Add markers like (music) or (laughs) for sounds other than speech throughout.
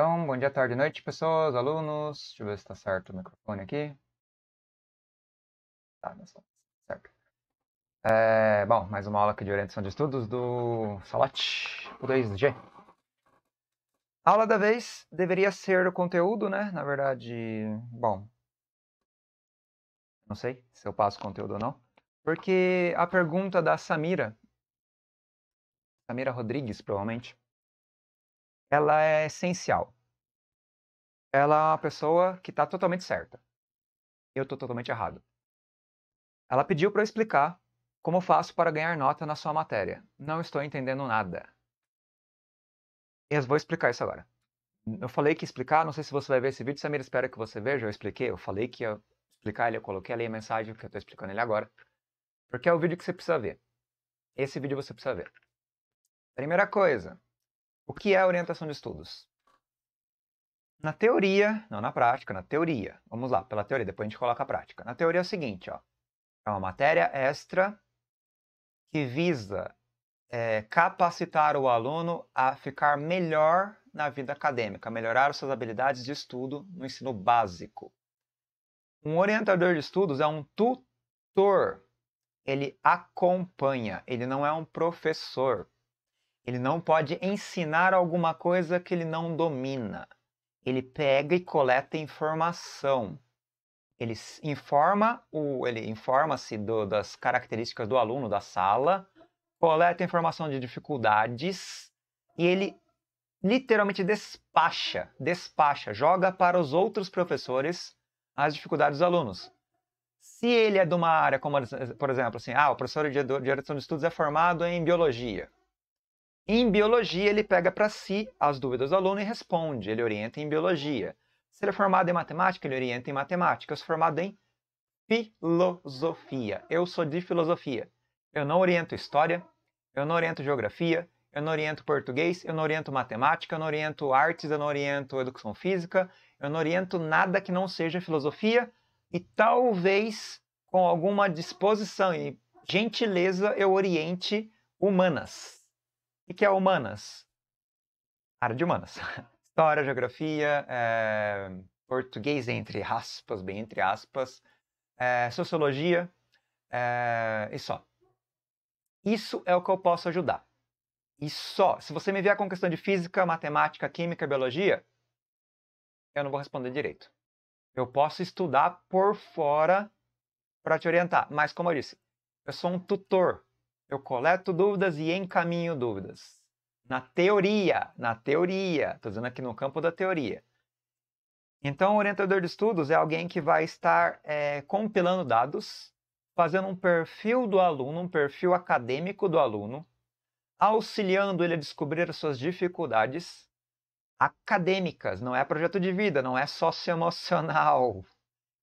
Então, bom dia, tarde, noite, pessoas, alunos. Deixa eu ver se está certo o microfone aqui. Tá, tá, certo. É, bom, mais uma aula aqui de orientação de estudos do Salat 2G. A aula da vez deveria ser o conteúdo, né? Na verdade, bom, não sei se eu passo conteúdo ou não, porque a pergunta da Samira, Samira Rodrigues, provavelmente, ela é essencial. Ela é uma pessoa que está totalmente certa. Eu estou totalmente errado. Ela pediu para eu explicar como faço para ganhar nota na sua matéria. Não estou entendendo nada. Eu vou explicar isso agora. Eu falei que explicar, não sei se você vai ver esse vídeo, Samir, espero que você veja, eu expliquei, eu falei que ia explicar ele, eu coloquei ali a mensagem que eu estou explicando ele agora. Porque é o vídeo que você precisa ver. Esse vídeo você precisa ver. Primeira coisa, o que é orientação de estudos? Na teoria, não na prática, na teoria. Vamos lá, pela teoria, depois a gente coloca a prática. Na teoria é o seguinte, ó. É uma matéria extra que visa é, capacitar o aluno a ficar melhor na vida acadêmica, melhorar suas habilidades de estudo no ensino básico. Um orientador de estudos é um tutor. Ele acompanha, ele não é um professor. Ele não pode ensinar alguma coisa que ele não domina. Ele pega e coleta informação. Ele informa o, ele informa-se das características do aluno da sala, coleta informação de dificuldades e ele literalmente despacha, despacha, joga para os outros professores as dificuldades dos alunos. Se ele é de uma área como, por exemplo, assim, ah, o professor de direção de estudos é formado em biologia. Em biologia, ele pega para si as dúvidas do aluno e responde, ele orienta em biologia. Se ele é formado em matemática, ele orienta em matemática. Se formado em filosofia. Eu sou de filosofia. Eu não oriento história, eu não oriento geografia, eu não oriento português, eu não oriento matemática, eu não oriento artes, eu não oriento educação física, eu não oriento nada que não seja filosofia e talvez com alguma disposição e gentileza eu oriente humanas. O que é humanas? Área de humanas. (laughs) História, geografia, é... português entre aspas, bem entre aspas, é... sociologia é... e só. Isso é o que eu posso ajudar. E só. Se você me vier com questão de física, matemática, química, biologia, eu não vou responder direito. Eu posso estudar por fora para te orientar, mas como eu disse, eu sou um tutor eu coleto dúvidas e encaminho dúvidas. Na teoria, na teoria, estou dizendo aqui no campo da teoria. Então, o orientador de estudos é alguém que vai estar é, compilando dados, fazendo um perfil do aluno, um perfil acadêmico do aluno, auxiliando ele a descobrir as suas dificuldades acadêmicas. Não é projeto de vida, não é socioemocional.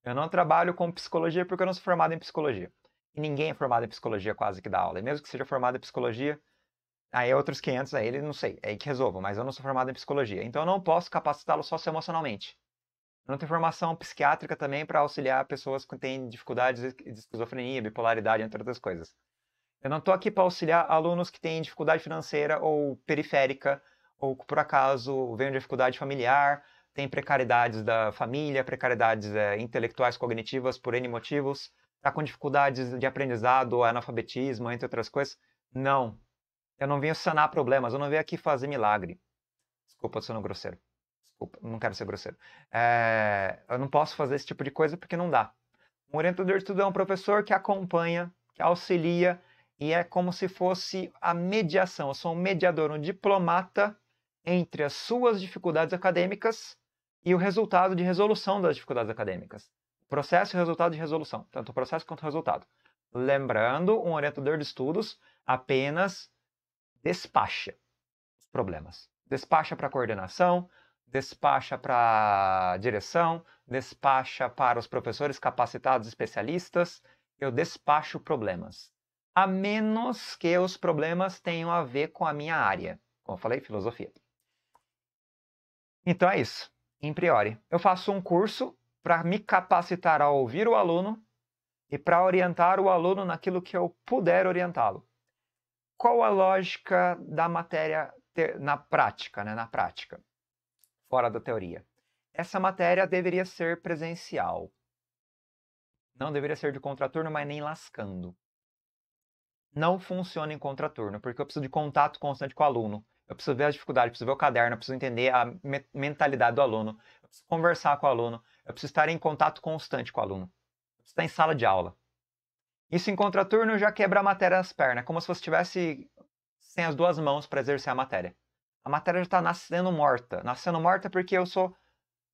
Eu não trabalho com psicologia porque eu não sou formado em psicologia e ninguém é formado em psicologia quase que dá aula. E mesmo que seja formado em psicologia, aí é outros 500 aí ele não sei, é aí que resolvam, mas eu não sou formado em psicologia. Então eu não posso capacitá-lo só emocionalmente. Eu não tenho formação psiquiátrica também para auxiliar pessoas que têm dificuldades de esquizofrenia, bipolaridade, entre outras coisas. Eu não estou aqui para auxiliar alunos que têm dificuldade financeira ou periférica, ou que por acaso vem de dificuldade familiar, tem precariedades da família, precariedades é, intelectuais, cognitivas, por N motivos está com dificuldades de aprendizado, analfabetismo, entre outras coisas. Não. Eu não venho sanar problemas, eu não venho aqui fazer milagre. Desculpa, eu sou grosseiro. Desculpa, não quero ser grosseiro. É, eu não posso fazer esse tipo de coisa porque não dá. Um orientador de estudo é um professor que acompanha, que auxilia, e é como se fosse a mediação. Eu sou um mediador, um diplomata entre as suas dificuldades acadêmicas e o resultado de resolução das dificuldades acadêmicas. Processo, e resultado de resolução, tanto processo quanto resultado. Lembrando, um orientador de estudos apenas despacha os problemas. Despacha para coordenação, despacha para direção, despacha para os professores capacitados especialistas. Eu despacho problemas. A menos que os problemas tenham a ver com a minha área. Como eu falei, filosofia. Então é isso. Em priori, eu faço um curso para me capacitar a ouvir o aluno e para orientar o aluno naquilo que eu puder orientá-lo. Qual a lógica da matéria na prática, né? na prática, fora da teoria? Essa matéria deveria ser presencial. Não deveria ser de contraturno, mas nem lascando. Não funciona em contraturno, porque eu preciso de contato constante com o aluno. Eu preciso ver as dificuldades, preciso ver o caderno, preciso entender a mentalidade do aluno, preciso conversar com o aluno, eu preciso estar em contato constante com o aluno. preciso estar em sala de aula. Isso em contraturno já quebra a matéria nas pernas, como se você estivesse sem as duas mãos para exercer a matéria. A matéria já está nascendo morta. Nascendo morta porque eu sou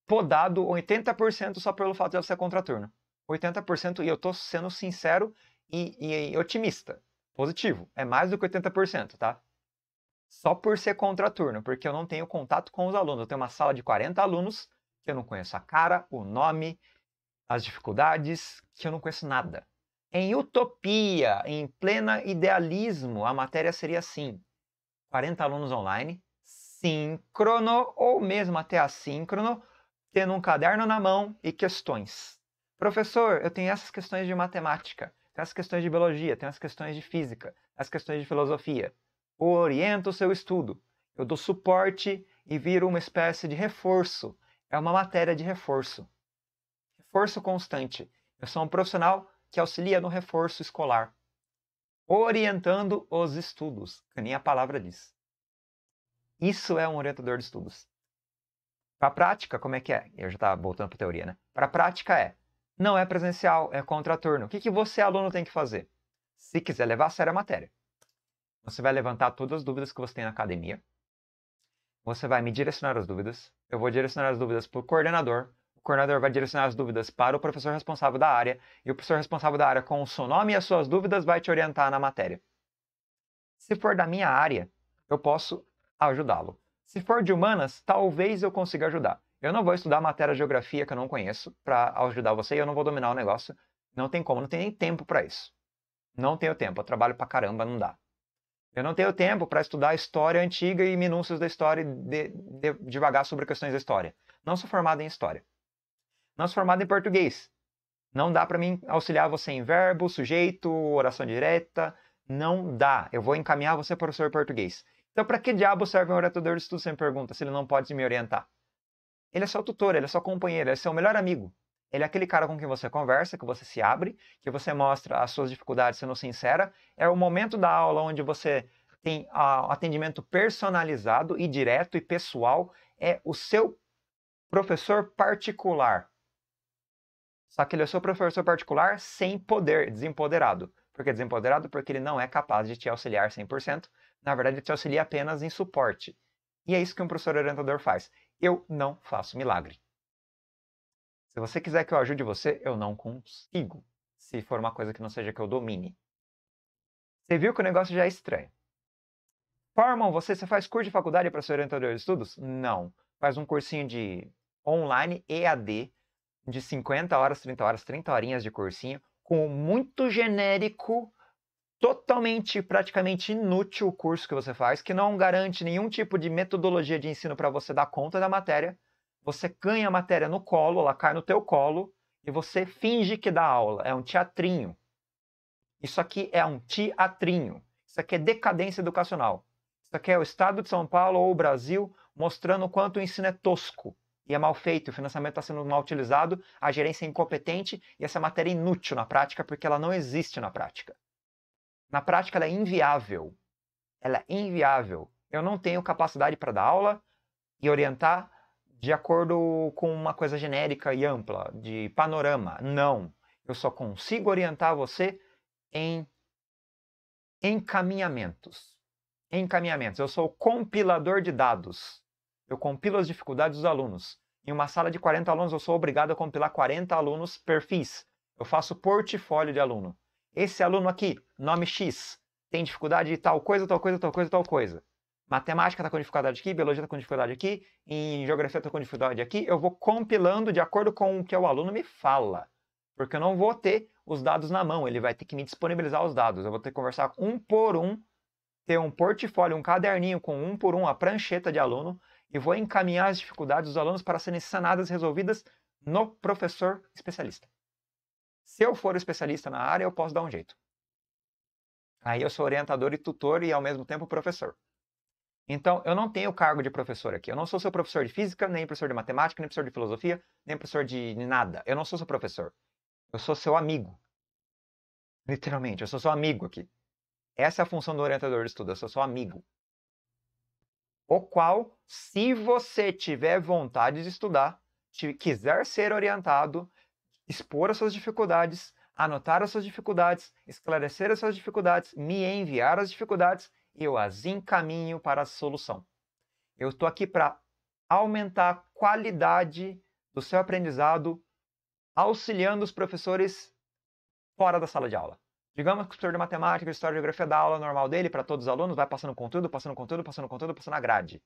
podado 80% só pelo fato de eu ser contraturno. 80% e eu estou sendo sincero e, e, e otimista. Positivo. É mais do que 80%, tá? Só por ser contraturno, porque eu não tenho contato com os alunos. Eu tenho uma sala de 40 alunos que eu não conheço a cara, o nome, as dificuldades, que eu não conheço nada. Em utopia, em plena idealismo, a matéria seria assim: 40 alunos online, síncrono ou mesmo até assíncrono, tendo um caderno na mão e questões. Professor, eu tenho essas questões de matemática, tenho essas questões de biologia, tenho essas questões de física, as questões de filosofia. Oriento o seu estudo. Eu dou suporte e viro uma espécie de reforço é uma matéria de reforço. Reforço constante. Eu sou um profissional que auxilia no reforço escolar, orientando os estudos, que nem a palavra diz. Isso é um orientador de estudos. Para a prática, como é que é? Eu já estava voltando para a teoria, né? Para a prática é, não é presencial, é contraturno. O que, que você, aluno, tem que fazer? Se quiser levar a sério a matéria. Você vai levantar todas as dúvidas que você tem na academia. Você vai me direcionar as dúvidas, eu vou direcionar as dúvidas para o coordenador, o coordenador vai direcionar as dúvidas para o professor responsável da área, e o professor responsável da área, com o seu nome e as suas dúvidas, vai te orientar na matéria. Se for da minha área, eu posso ajudá-lo. Se for de humanas, talvez eu consiga ajudar. Eu não vou estudar matéria de geografia que eu não conheço para ajudar você eu não vou dominar o negócio. Não tem como, não tem nem tempo para isso. Não tenho tempo, eu trabalho para caramba, não dá. Eu não tenho tempo para estudar história antiga e minúcias da história e de, de, devagar sobre questões da história. Não sou formado em história. Não sou formado em português. Não dá para mim auxiliar você em verbo, sujeito, oração direta. Não dá. Eu vou encaminhar você para o professor português. Então, para que diabo serve um orientador de estudo? sem perguntas pergunta se ele não pode me orientar. Ele é seu tutor, ele é seu companheiro, ele é seu melhor amigo. Ele é aquele cara com quem você conversa, que você se abre, que você mostra as suas dificuldades sendo sincera. É o momento da aula onde você tem uh, atendimento personalizado e direto e pessoal. É o seu professor particular. Só que ele é o seu professor particular sem poder, desempoderado. Por que desempoderado? Porque ele não é capaz de te auxiliar 100%. Na verdade, ele te auxilia apenas em suporte. E é isso que um professor orientador faz. Eu não faço milagre. Se você quiser que eu ajude você, eu não consigo. Se for uma coisa que não seja que eu domine. Você viu que o negócio já é estranho. Formam você, você faz curso de faculdade para ser orientador de estudos? Não. Faz um cursinho de online EAD de 50 horas, 30 horas, 30 horinhas de cursinho, com muito genérico, totalmente, praticamente inútil o curso que você faz, que não garante nenhum tipo de metodologia de ensino para você dar conta da matéria. Você ganha a matéria no colo, ela cai no teu colo e você finge que dá aula. É um teatrinho. Isso aqui é um teatrinho. Isso aqui é decadência educacional. Isso aqui é o Estado de São Paulo ou o Brasil mostrando o quanto o ensino é tosco e é mal feito, o financiamento está sendo mal utilizado, a gerência é incompetente e essa matéria é inútil na prática porque ela não existe na prática. Na prática, ela é inviável. Ela é inviável. Eu não tenho capacidade para dar aula e orientar de acordo com uma coisa genérica e ampla, de panorama. Não. Eu só consigo orientar você em encaminhamentos. Encaminhamentos. Eu sou o compilador de dados. Eu compilo as dificuldades dos alunos. Em uma sala de 40 alunos, eu sou obrigado a compilar 40 alunos perfis. Eu faço portfólio de aluno. Esse aluno aqui, nome X, tem dificuldade de tal coisa, tal coisa, tal coisa, tal coisa matemática está com dificuldade aqui, biologia está com dificuldade aqui, em geografia está com dificuldade aqui, eu vou compilando de acordo com o que o aluno me fala. Porque eu não vou ter os dados na mão, ele vai ter que me disponibilizar os dados. Eu vou ter que conversar um por um, ter um portfólio, um caderninho com um por um, a prancheta de aluno, e vou encaminhar as dificuldades dos alunos para serem sanadas, resolvidas no professor especialista. Se eu for especialista na área, eu posso dar um jeito. Aí eu sou orientador e tutor e ao mesmo tempo professor. Então, eu não tenho cargo de professor aqui. Eu não sou seu professor de física, nem professor de matemática, nem professor de filosofia, nem professor de nada. Eu não sou seu professor. Eu sou seu amigo. Literalmente, eu sou seu amigo aqui. Essa é a função do orientador de estudo, eu sou seu amigo. O qual, se você tiver vontade de estudar, quiser ser orientado, expor as suas dificuldades, anotar as suas dificuldades, esclarecer as suas dificuldades, me enviar as dificuldades, eu as encaminho para a solução. Eu estou aqui para aumentar a qualidade do seu aprendizado, auxiliando os professores fora da sala de aula. Digamos que o professor de matemática, história e geografia dá aula normal dele para todos os alunos, vai passando conteúdo, passando conteúdo, passando conteúdo, passando a grade.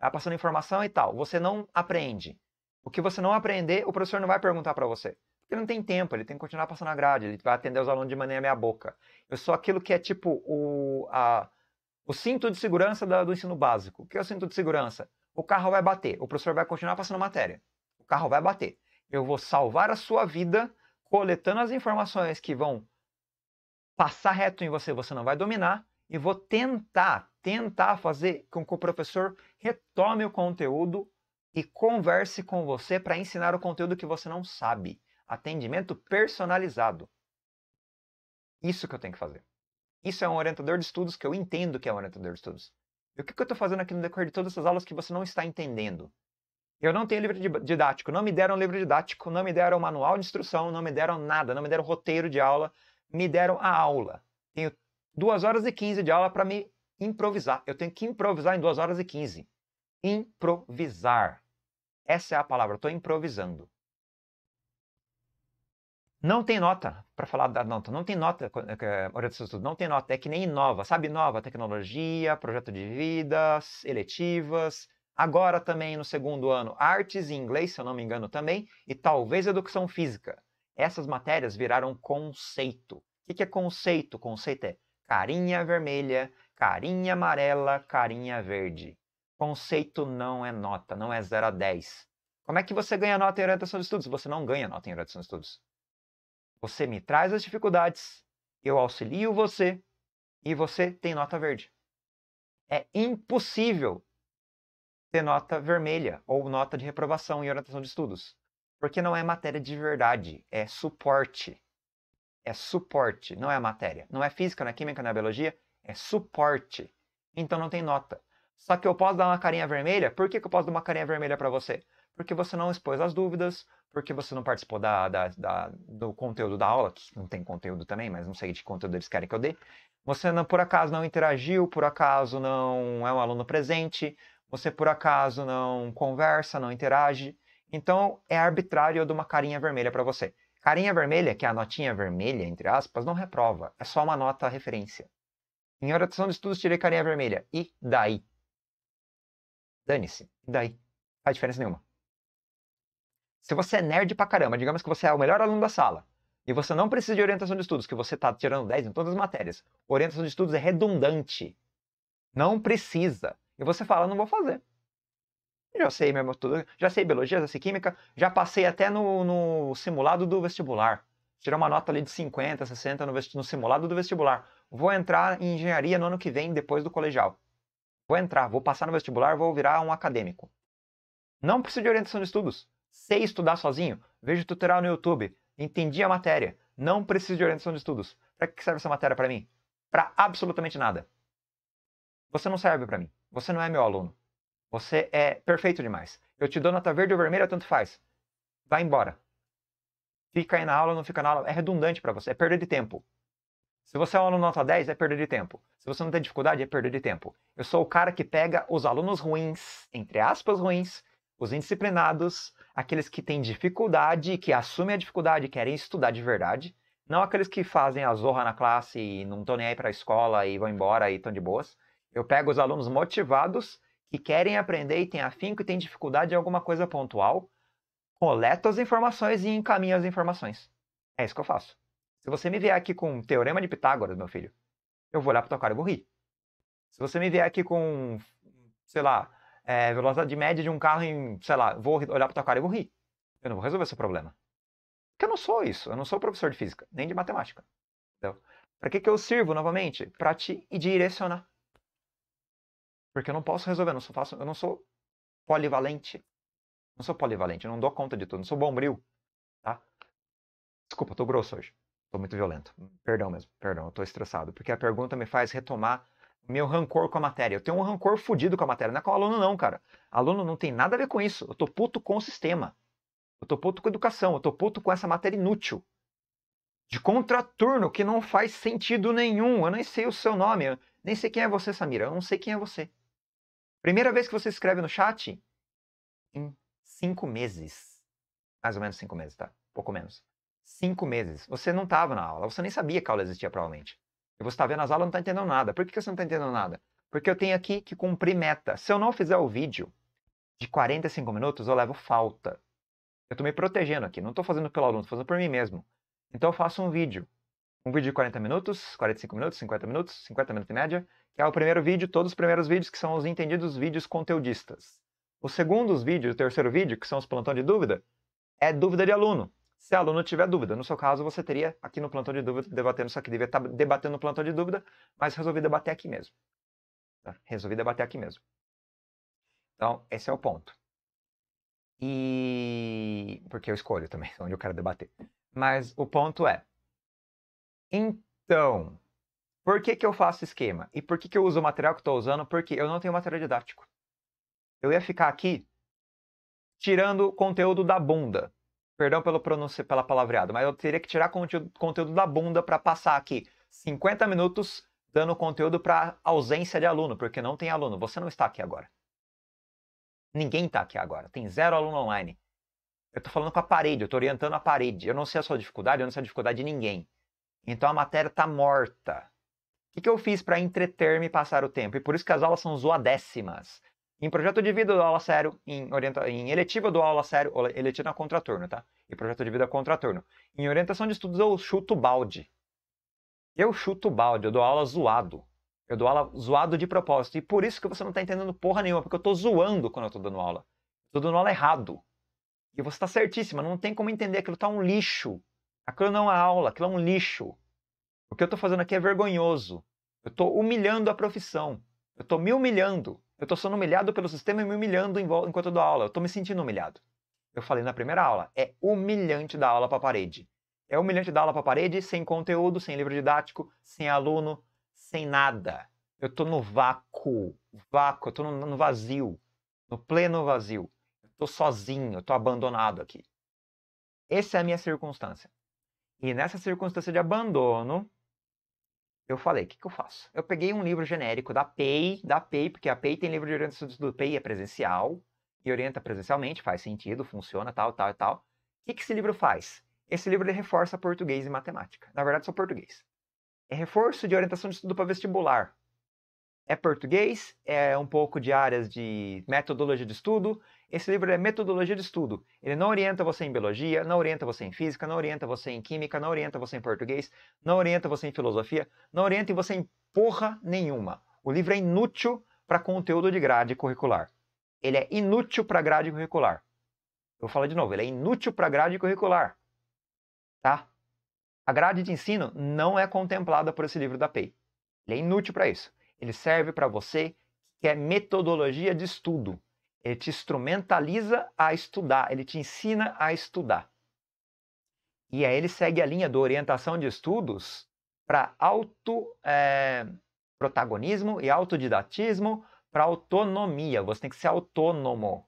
Vai passando informação e tal. Você não aprende. O que você não aprender, o professor não vai perguntar para você. Porque ele não tem tempo, ele tem que continuar passando a grade, ele vai atender os alunos de maneira meia boca. Eu sou aquilo que é tipo o, a, o cinto de segurança do ensino básico. O que é o cinto de segurança? O carro vai bater. O professor vai continuar passando matéria. O carro vai bater. Eu vou salvar a sua vida coletando as informações que vão passar reto em você, você não vai dominar, e vou tentar, tentar fazer com que o professor retome o conteúdo e converse com você para ensinar o conteúdo que você não sabe. Atendimento personalizado. Isso que eu tenho que fazer. Isso é um orientador de estudos que eu entendo que é um orientador de estudos. E o que, que eu estou fazendo aqui no decorrer de todas essas aulas que você não está entendendo? Eu não tenho livro didático, não me deram livro didático, não me deram manual de instrução, não me deram nada, não me deram roteiro de aula, me deram a aula. Tenho 2 horas e 15 de aula para me improvisar. Eu tenho que improvisar em 2 horas e 15. Improvisar. Essa é a palavra, estou improvisando. Não tem nota, para falar da nota, não tem nota, eh, orientação estudo, não tem nota, é que nem inova, sabe? Nova tecnologia, projeto de vida, eletivas, agora também no segundo ano, artes e inglês, se eu não me engano também, e talvez educação física. Essas matérias viraram conceito. O que é conceito? Conceito é carinha vermelha, carinha amarela, carinha verde. Conceito não é nota, não é 0 a 10. Como é que você ganha nota em orientação de estudos? Você não ganha nota em orientação de estudos. Você me traz as dificuldades, eu auxilio você e você tem nota verde. É impossível ter nota vermelha ou nota de reprovação em orientação de estudos, porque não é matéria de verdade, é suporte. É suporte, não é matéria. Não é física, não é química, não é biologia, é suporte. Então não tem nota. Só que eu posso dar uma carinha vermelha? Por que, que eu posso dar uma carinha vermelha para você? Porque você não expôs as dúvidas, porque você não participou da, da, da, do conteúdo da aula, que não tem conteúdo também, mas não sei de conteúdo eles querem que eu dê. Você não, por acaso não interagiu, por acaso não é um aluno presente, você por acaso não conversa, não interage. Então é arbitrário, eu dar uma carinha vermelha para você. Carinha vermelha, que é a notinha vermelha, entre aspas, não reprova, é só uma nota referência. Em hora de estudos, tirei carinha vermelha. E daí? Dane-se. E daí? Não faz diferença nenhuma. Se você é nerd pra caramba, digamos que você é o melhor aluno da sala, e você não precisa de orientação de estudos, que você está tirando 10 em todas as matérias. Orientação de estudos é redundante. Não precisa. E você fala, não vou fazer. Já sei mesmo tudo, já sei biologia, já sei química, já passei até no, no simulado do vestibular. Tirei uma nota ali de 50, 60 no, no simulado do vestibular. Vou entrar em engenharia no ano que vem, depois do colegial. Vou entrar, vou passar no vestibular, vou virar um acadêmico. Não preciso de orientação de estudos. Sei estudar sozinho? Vejo tutorial no YouTube. Entendi a matéria. Não preciso de orientação de estudos. Para que serve essa matéria para mim? Para absolutamente nada. Você não serve para mim. Você não é meu aluno. Você é perfeito demais. Eu te dou nota verde ou vermelha, tanto faz. Vai embora. Fica aí na aula, não fica na aula. É redundante para você. É perda de tempo. Se você é um aluno nota 10, é perda de tempo. Se você não tem dificuldade, é perda de tempo. Eu sou o cara que pega os alunos ruins, entre aspas ruins, os indisciplinados, aqueles que têm dificuldade, que assumem a dificuldade e querem estudar de verdade, não aqueles que fazem a zorra na classe e não estão nem aí para a escola e vão embora e estão de boas. Eu pego os alunos motivados, que querem aprender e têm afinco e têm dificuldade em alguma coisa pontual, coleto as informações e encaminho as informações. É isso que eu faço. Se você me vier aqui com um Teorema de Pitágoras, meu filho, eu vou olhar para tua cara e vou rir. Se você me vier aqui com, sei lá, é, velocidade média de um carro em, sei lá, vou olhar para tua cara e vou rir. Eu não vou resolver esse problema. Porque eu não sou isso, eu não sou professor de física, nem de matemática. Entendeu? Para que, que eu sirvo novamente? Para te direcionar. Porque eu não posso resolver, eu não sou, fácil, eu não sou polivalente. Não sou polivalente, eu não dou conta de tudo, não sou bombril. Tá? Desculpa, tô grosso hoje. Tô muito violento. Perdão mesmo, perdão, eu tô estressado. Porque a pergunta me faz retomar meu rancor com a matéria. Eu tenho um rancor fodido com a matéria. Não é com o aluno, não, cara. Aluno não tem nada a ver com isso. Eu tô puto com o sistema. Eu tô puto com a educação. Eu tô puto com essa matéria inútil. De contraturno que não faz sentido nenhum. Eu nem sei o seu nome. Eu nem sei quem é você, Samira. Eu não sei quem é você. Primeira vez que você escreve no chat em cinco meses. Mais ou menos cinco meses, tá? Pouco menos. Cinco meses. Você não tava na aula. Você nem sabia que a aula existia, provavelmente você está vendo as aulas e não está entendendo nada. Por que você não está entendendo nada? Porque eu tenho aqui que cumprir meta. Se eu não fizer o vídeo de 45 minutos, eu levo falta. Eu estou me protegendo aqui. Não estou fazendo pelo aluno, estou fazendo por mim mesmo. Então eu faço um vídeo. Um vídeo de 40 minutos, 45 minutos, 50 minutos, 50 minutos em média, que é o primeiro vídeo, todos os primeiros vídeos que são os entendidos vídeos conteudistas. O segundo vídeo, o terceiro vídeo, que são os plantões de dúvida, é dúvida de aluno se a aluno tiver dúvida. No seu caso, você teria aqui no plantão de dúvida, debatendo isso aqui. Devia estar tá debatendo no plantão de dúvida, mas resolvi debater aqui mesmo. Tá? Resolvi debater aqui mesmo. Então, esse é o ponto. E. Porque eu escolho também (laughs) onde eu quero debater. Mas o ponto é. Então, por que, que eu faço esquema? E por que, que eu uso o material que estou usando? Porque eu não tenho material didático. Eu ia ficar aqui tirando conteúdo da bunda. Perdão pelo pronúncio, pela palavreada, mas eu teria que tirar conteúdo, conteúdo da bunda para passar aqui 50 minutos dando conteúdo para ausência de aluno, porque não tem aluno. Você não está aqui agora. Ninguém está aqui agora. Tem zero aluno online. Eu estou falando com a parede, eu estou orientando a parede. Eu não sei a sua dificuldade, eu não sei a dificuldade de ninguém. Então a matéria está morta. O que, que eu fiz para entreter-me e passar o tempo? E por isso que as aulas são zoadécimas. Em projeto de vida eu dou aula sério, em, orienta... em eletiva eu dou aula sério, eletiva é contraturno, tá? E projeto de vida é contraturno. Em orientação de estudos eu chuto balde. Eu chuto balde, eu dou aula zoado. Eu dou aula zoado de propósito. E por isso que você não tá entendendo porra nenhuma, porque eu tô zoando quando eu tô dando aula. Estou tô dando aula errado. E você tá certíssima, não tem como entender, aquilo tá um lixo. Aquilo não é aula, aquilo é um lixo. O que eu tô fazendo aqui é vergonhoso. Eu tô humilhando a profissão. Eu tô me humilhando. Eu estou sendo humilhado pelo sistema e me humilhando enquanto eu dou aula. Eu estou me sentindo humilhado. Eu falei na primeira aula, é humilhante dar aula para a parede. É humilhante dar aula para a parede sem conteúdo, sem livro didático, sem aluno, sem nada. Eu estou no vácuo, vácuo, eu estou no, no vazio, no pleno vazio. Eu estou sozinho, eu estou abandonado aqui. Essa é a minha circunstância. E nessa circunstância de abandono, eu falei, o que, que eu faço? Eu peguei um livro genérico da PEI, da PEI, porque a PEI tem livro de orientação do PEI, é presencial, e orienta presencialmente, faz sentido, funciona, tal, tal e tal. O que, que esse livro faz? Esse livro ele reforça português e matemática. Na verdade, só português. É reforço de orientação de estudo para vestibular é português, é um pouco de áreas de metodologia de estudo. Esse livro é metodologia de estudo. Ele não orienta você em biologia, não orienta você em física, não orienta você em química, não orienta você em português, não orienta você em filosofia, não orienta você em porra nenhuma. O livro é inútil para conteúdo de grade curricular. Ele é inútil para grade curricular. Eu vou falar de novo, ele é inútil para grade curricular. Tá? A grade de ensino não é contemplada por esse livro da PEI. Ele é inútil para isso. Ele serve para você que é metodologia de estudo. Ele te instrumentaliza a estudar, ele te ensina a estudar. E aí ele segue a linha do orientação de estudos para auto-protagonismo eh, e autodidatismo para autonomia. Você tem que ser autônomo.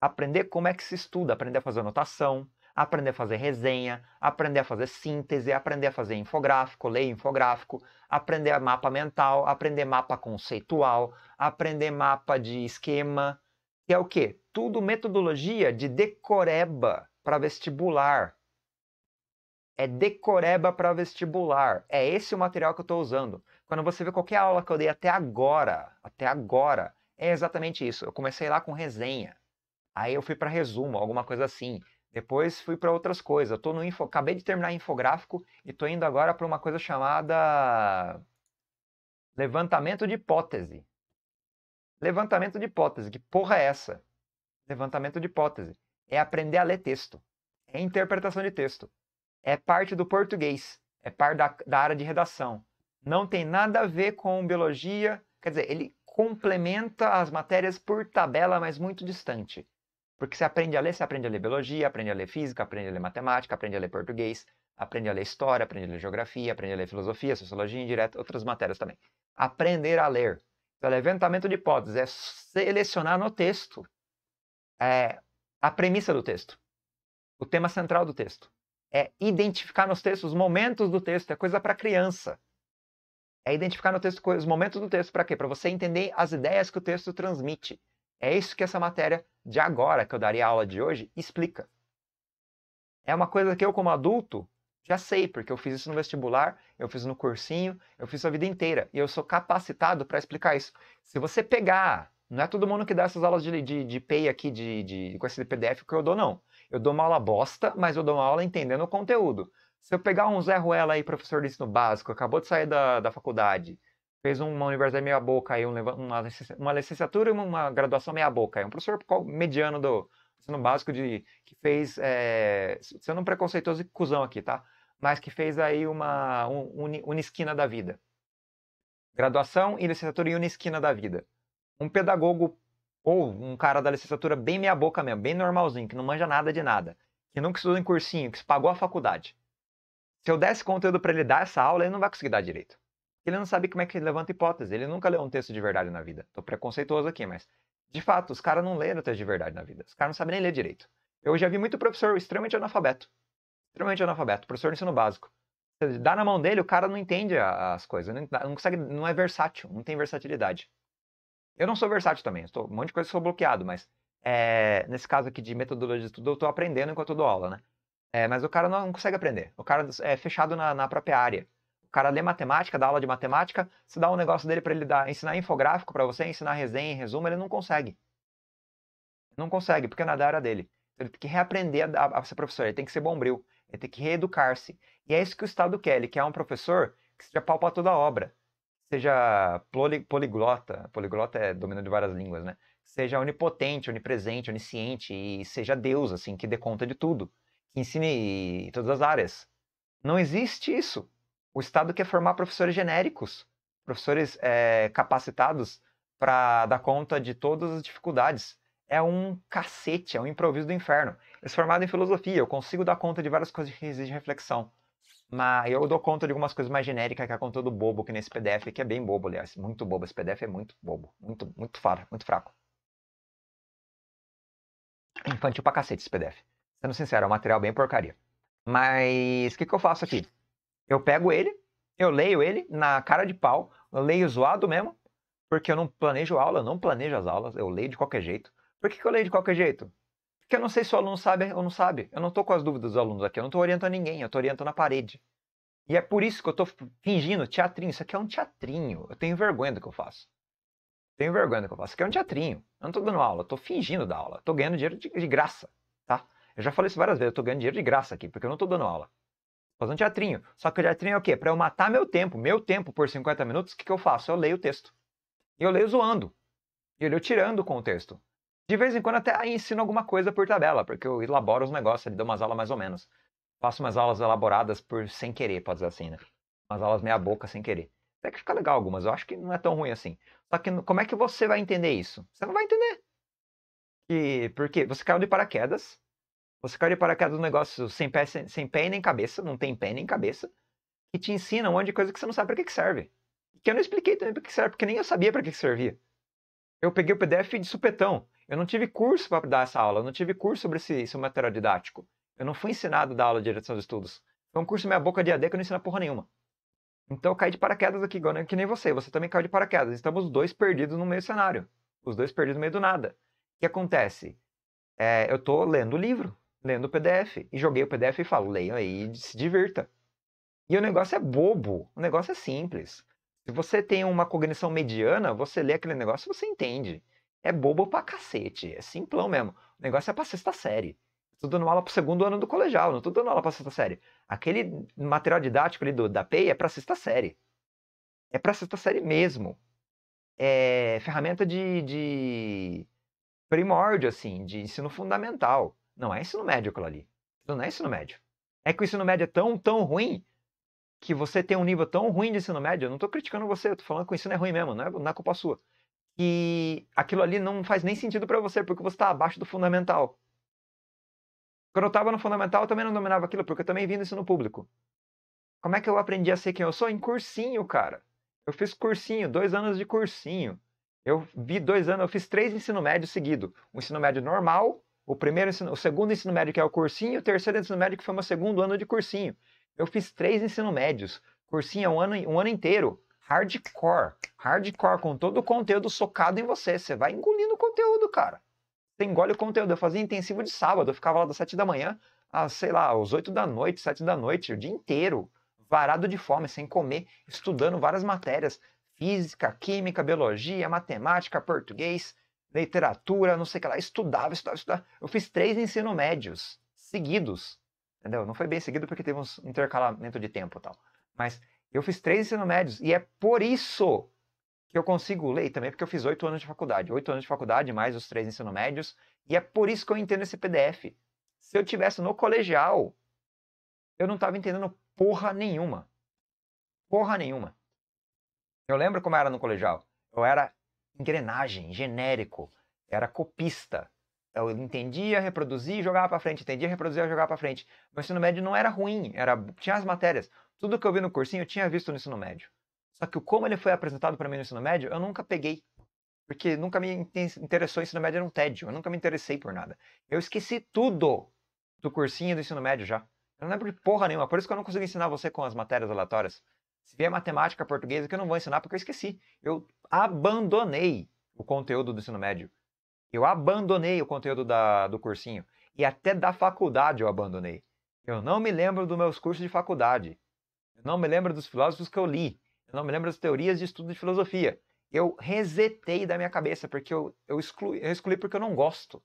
Aprender como é que se estuda, aprender a fazer anotação, aprender a fazer resenha, aprender a fazer síntese, aprender a fazer infográfico, ler infográfico, aprender mapa mental, aprender mapa conceitual, aprender mapa de esquema, que é o quê? Tudo metodologia de decoreba para vestibular. É decoreba para vestibular. É esse o material que eu estou usando. Quando você vê qualquer aula que eu dei até agora, até agora, é exatamente isso. Eu comecei lá com resenha. Aí eu fui para resumo, alguma coisa assim. Depois fui para outras coisas. Tô no info... Acabei de terminar infográfico e estou indo agora para uma coisa chamada levantamento de hipótese. Levantamento de hipótese. Que porra é essa? Levantamento de hipótese. É aprender a ler texto. É interpretação de texto. É parte do português. É parte da, da área de redação. Não tem nada a ver com biologia. Quer dizer, ele complementa as matérias por tabela, mas muito distante. Porque você aprende a ler, você aprende a ler biologia, aprende a ler física, aprende a ler matemática, aprende a ler português, aprende a ler história, aprende a ler geografia, aprende a ler filosofia, sociologia indireta, outras matérias também. Aprender a ler. Então, é levantamento de hipóteses, é selecionar no texto é, a premissa do texto, o tema central do texto. É identificar nos textos os momentos do texto, é coisa para criança. É identificar no texto os momentos do texto para quê? Para você entender as ideias que o texto transmite. É isso que essa matéria de agora, que eu daria a aula de hoje, explica. É uma coisa que eu, como adulto, já sei, porque eu fiz isso no vestibular, eu fiz no cursinho, eu fiz a vida inteira. E eu sou capacitado para explicar isso. Se você pegar, não é todo mundo que dá essas aulas de, de, de PEI aqui, de, de, com esse PDF que eu dou, não. Eu dou uma aula bosta, mas eu dou uma aula entendendo o conteúdo. Se eu pegar um Zé Ruela aí, professor de ensino básico, acabou de sair da, da faculdade, fez uma universidade meia boca aí, uma, uma licenciatura e uma graduação meia boca. é um professor mediano do ensino básico de que fez, é, sendo um preconceituoso e cuzão aqui, tá? Mas que fez aí uma uma esquina da vida. Graduação e licenciatura e esquina da vida. Um pedagogo ou um cara da licenciatura bem meia boca mesmo, bem normalzinho, que não manja nada de nada, que nunca estudou em cursinho, que se pagou a faculdade. Se eu desse conteúdo para ele dar essa aula, ele não vai conseguir dar direito ele não sabe como é que levanta hipótese. Ele nunca leu um texto de verdade na vida. Tô preconceituoso aqui, mas de fato, os caras não leram texto de verdade na vida. Os caras não sabem nem ler direito. Eu já vi muito professor extremamente analfabeto. Extremamente analfabeto, professor de ensino básico. Você dá na mão dele, o cara não entende as coisas, não, não consegue, não é versátil, não tem versatilidade. Eu não sou versátil também, estou, um monte de coisa sou bloqueado, mas é, nesse caso aqui de metodologia de estudo, eu estou aprendendo enquanto eu dou aula, né? É, mas o cara não consegue aprender. O cara é fechado na, na própria área cara lê matemática, dá aula de matemática, se dá um negócio dele para ele dar, ensinar infográfico para você, ensinar resenha e resumo, ele não consegue. Não consegue, porque não é da área dele. Então, ele tem que reaprender a, a ser professor, ele tem que ser bombril, ele tem que reeducar-se. E é isso que o Estado quer, ele quer um professor que seja pau para toda obra, seja poliglota, poliglota é domínio de várias línguas, né? Seja onipotente, onipresente, onisciente e seja Deus, assim, que dê conta de tudo, que ensine todas as áreas. Não existe isso. O Estado quer formar professores genéricos, professores é, capacitados para dar conta de todas as dificuldades. É um cacete, é um improviso do inferno. Eu sou formado em filosofia, eu consigo dar conta de várias coisas que exigem reflexão. Mas eu dou conta de algumas coisas mais genéricas que é a conta do bobo, que nesse PDF, que é bem bobo, aliás. Muito bobo. Esse PDF é muito bobo. Muito, muito fraco. Muito fraco. Infantil pra cacete esse PDF. Sendo sincero, é um material bem porcaria. Mas o que, que eu faço aqui? Eu pego ele, eu leio ele na cara de pau, eu leio zoado mesmo, porque eu não planejo aula, eu não planejo as aulas, eu leio de qualquer jeito. Por que, que eu leio de qualquer jeito? Porque eu não sei se o aluno sabe ou não sabe. Eu não estou com as dúvidas dos alunos aqui, eu não estou orientando ninguém, eu estou orientando a parede. E é por isso que eu estou fingindo teatrinho. Isso aqui é um teatrinho. Eu tenho vergonha do que eu faço. Tenho vergonha do que eu faço. Isso aqui é um teatrinho. Eu não estou dando aula, eu estou fingindo dar aula. Estou ganhando dinheiro de, de graça, tá? Eu já falei isso várias vezes, eu estou ganhando dinheiro de graça aqui, porque eu não estou dando aula fazer um teatrinho. Só que o teatrinho é o quê? Para eu matar meu tempo, meu tempo por 50 minutos, o que, que eu faço? Eu leio o texto. E eu leio zoando. E eu leio tirando o contexto. De vez em quando até ensino alguma coisa por tabela, porque eu elaboro os negócios, ele dou umas aulas mais ou menos. Faço umas aulas elaboradas por sem querer, pode dizer assim, né? Umas aulas meia boca sem querer. Até que fica legal algumas, eu acho que não é tão ruim assim. Só que como é que você vai entender isso? Você não vai entender. E porque você caiu de paraquedas, você caiu de paraquedas num negócio sem pé, sem, sem pé nem cabeça, não tem pé nem cabeça, e te ensina um monte de coisa que você não sabe para que, que serve. Que eu não expliquei também para que serve, porque nem eu sabia para que, que servia. Eu peguei o PDF de supetão. Eu não tive curso para dar essa aula, eu não tive curso sobre esse, esse material didático. Eu não fui ensinado da aula de direção de estudos. Foi um curso meia boca de AD que eu não ensina porra nenhuma. Então eu caí de paraquedas aqui, né, que nem você. Você também caiu de paraquedas. Estamos dois perdidos no meio do cenário. Os dois perdidos no meio do nada. O que acontece? É, eu estou lendo o livro lendo o PDF. E joguei o PDF e falo, leiam aí e se divirta. E o negócio é bobo, o negócio é simples. Se você tem uma cognição mediana, você lê aquele negócio e você entende. É bobo pra cacete, é simplão mesmo. O negócio é pra sexta série. Estou dando aula pro segundo ano do colegial, não estou dando aula pra sexta série. Aquele material didático ali do, da PEI é pra sexta série. É pra sexta série mesmo. É ferramenta de, de primórdio, assim, de ensino fundamental. Não é ensino médio aquilo ali. não é ensino médio. É que o ensino médio é tão, tão ruim que você tem um nível tão ruim de ensino médio. Eu não estou criticando você, eu estou falando que o ensino é ruim mesmo, não é, não é culpa sua. E aquilo ali não faz nem sentido para você, porque você está abaixo do fundamental. Quando eu estava no fundamental, eu também não dominava aquilo, porque eu também vim do ensino público. Como é que eu aprendi a ser quem eu sou? Em cursinho, cara. Eu fiz cursinho, dois anos de cursinho. Eu vi dois anos, eu fiz três ensino médio seguido. Um ensino médio normal, o, primeiro ensino, o segundo ensino médio, que é o cursinho, o terceiro ensino médio, que foi o meu segundo ano de cursinho. Eu fiz três ensino médios. Cursinho é um ano, um ano inteiro. Hardcore. Hardcore, com todo o conteúdo socado em você. Você vai engolindo o conteúdo, cara. Você engole o conteúdo. Eu fazia intensivo de sábado. Eu ficava lá das sete da manhã a sei lá, às oito da noite, sete da noite, o dia inteiro. Varado de fome, sem comer, estudando várias matérias. Física, química, biologia, matemática, português literatura, não sei o que lá. Estudava, estudava, estudava. Eu fiz três ensino médios seguidos. Entendeu? Não foi bem seguido porque teve um intercalamento de tempo e tal. Mas eu fiz três ensino médios e é por isso que eu consigo ler também, porque eu fiz oito anos de faculdade. Oito anos de faculdade, mais os três ensino médios. E é por isso que eu entendo esse PDF. Se eu tivesse no colegial, eu não estava entendendo porra nenhuma. Porra nenhuma. Eu lembro como era no colegial. Eu era engrenagem, genérico. Era copista. Eu entendia, reproduzia e jogava para frente. Entendia, reproduzia e jogava para frente. O ensino médio não era ruim, era tinha as matérias. Tudo que eu vi no cursinho eu tinha visto no ensino médio. Só que como ele foi apresentado para mim no ensino médio, eu nunca peguei. Porque nunca me interessou o ensino médio, era um tédio. Eu nunca me interessei por nada. Eu esqueci tudo do cursinho do ensino médio já. Eu não lembro de porra nenhuma. Por isso que eu não consigo ensinar você com as matérias aleatórias. Se vier matemática portuguesa, que eu não vou ensinar porque eu esqueci. Eu abandonei o conteúdo do ensino médio. Eu abandonei o conteúdo da, do cursinho. E até da faculdade eu abandonei. Eu não me lembro dos meus cursos de faculdade. Eu não me lembro dos filósofos que eu li. Eu não me lembro das teorias de estudo de filosofia. Eu resetei da minha cabeça, porque eu, eu, excluí, eu excluí porque eu não gosto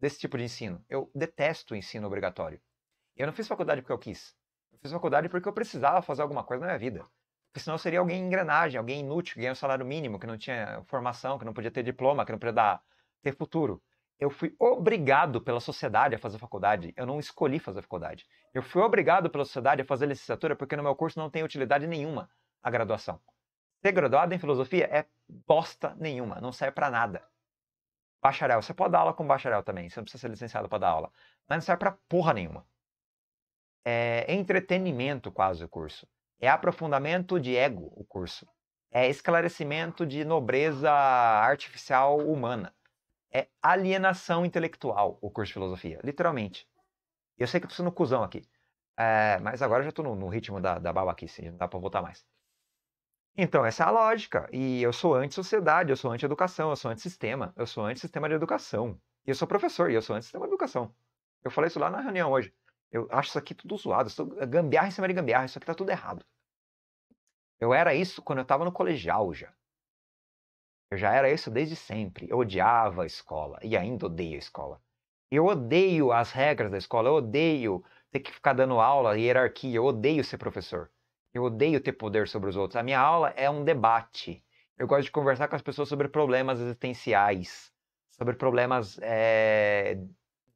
desse tipo de ensino. Eu detesto o ensino obrigatório. Eu não fiz faculdade porque eu quis. Eu fiz faculdade porque eu precisava fazer alguma coisa na minha vida. Porque senão seria alguém engrenagem, alguém inútil, que ganha um salário mínimo, que não tinha formação, que não podia ter diploma, que não podia dar, ter futuro. Eu fui obrigado pela sociedade a fazer faculdade. Eu não escolhi fazer faculdade. Eu fui obrigado pela sociedade a fazer licenciatura porque no meu curso não tem utilidade nenhuma a graduação. Ser graduado em filosofia é bosta nenhuma, não serve para nada. Bacharel, você pode dar aula com bacharel também, você não precisa ser licenciado para dar aula, mas não serve para porra nenhuma. É entretenimento quase o curso. É aprofundamento de ego o curso. É esclarecimento de nobreza artificial humana. É alienação intelectual o curso de filosofia, literalmente. Eu sei que eu tô sendo cuzão aqui. É, mas agora eu já tô no, no ritmo da, da babaquice, não dá pra voltar mais. Então, essa é a lógica. E eu sou anti-sociedade, eu sou anti-educação, eu sou anti-sistema, eu sou anti-sistema de educação. E eu sou professor e eu sou anti-sistema de educação. Eu falei isso lá na reunião hoje. Eu acho isso aqui tudo zoado. sou eh, gambiarra em cima de gambiarra. Isso aqui tá tudo errado. Eu era isso quando eu estava no colegial já. Eu já era isso desde sempre. Eu odiava a escola e ainda odeio a escola. Eu odeio as regras da escola, eu odeio ter que ficar dando aula, e hierarquia, eu odeio ser professor. Eu odeio ter poder sobre os outros. A minha aula é um debate. Eu gosto de conversar com as pessoas sobre problemas existenciais, sobre problemas é,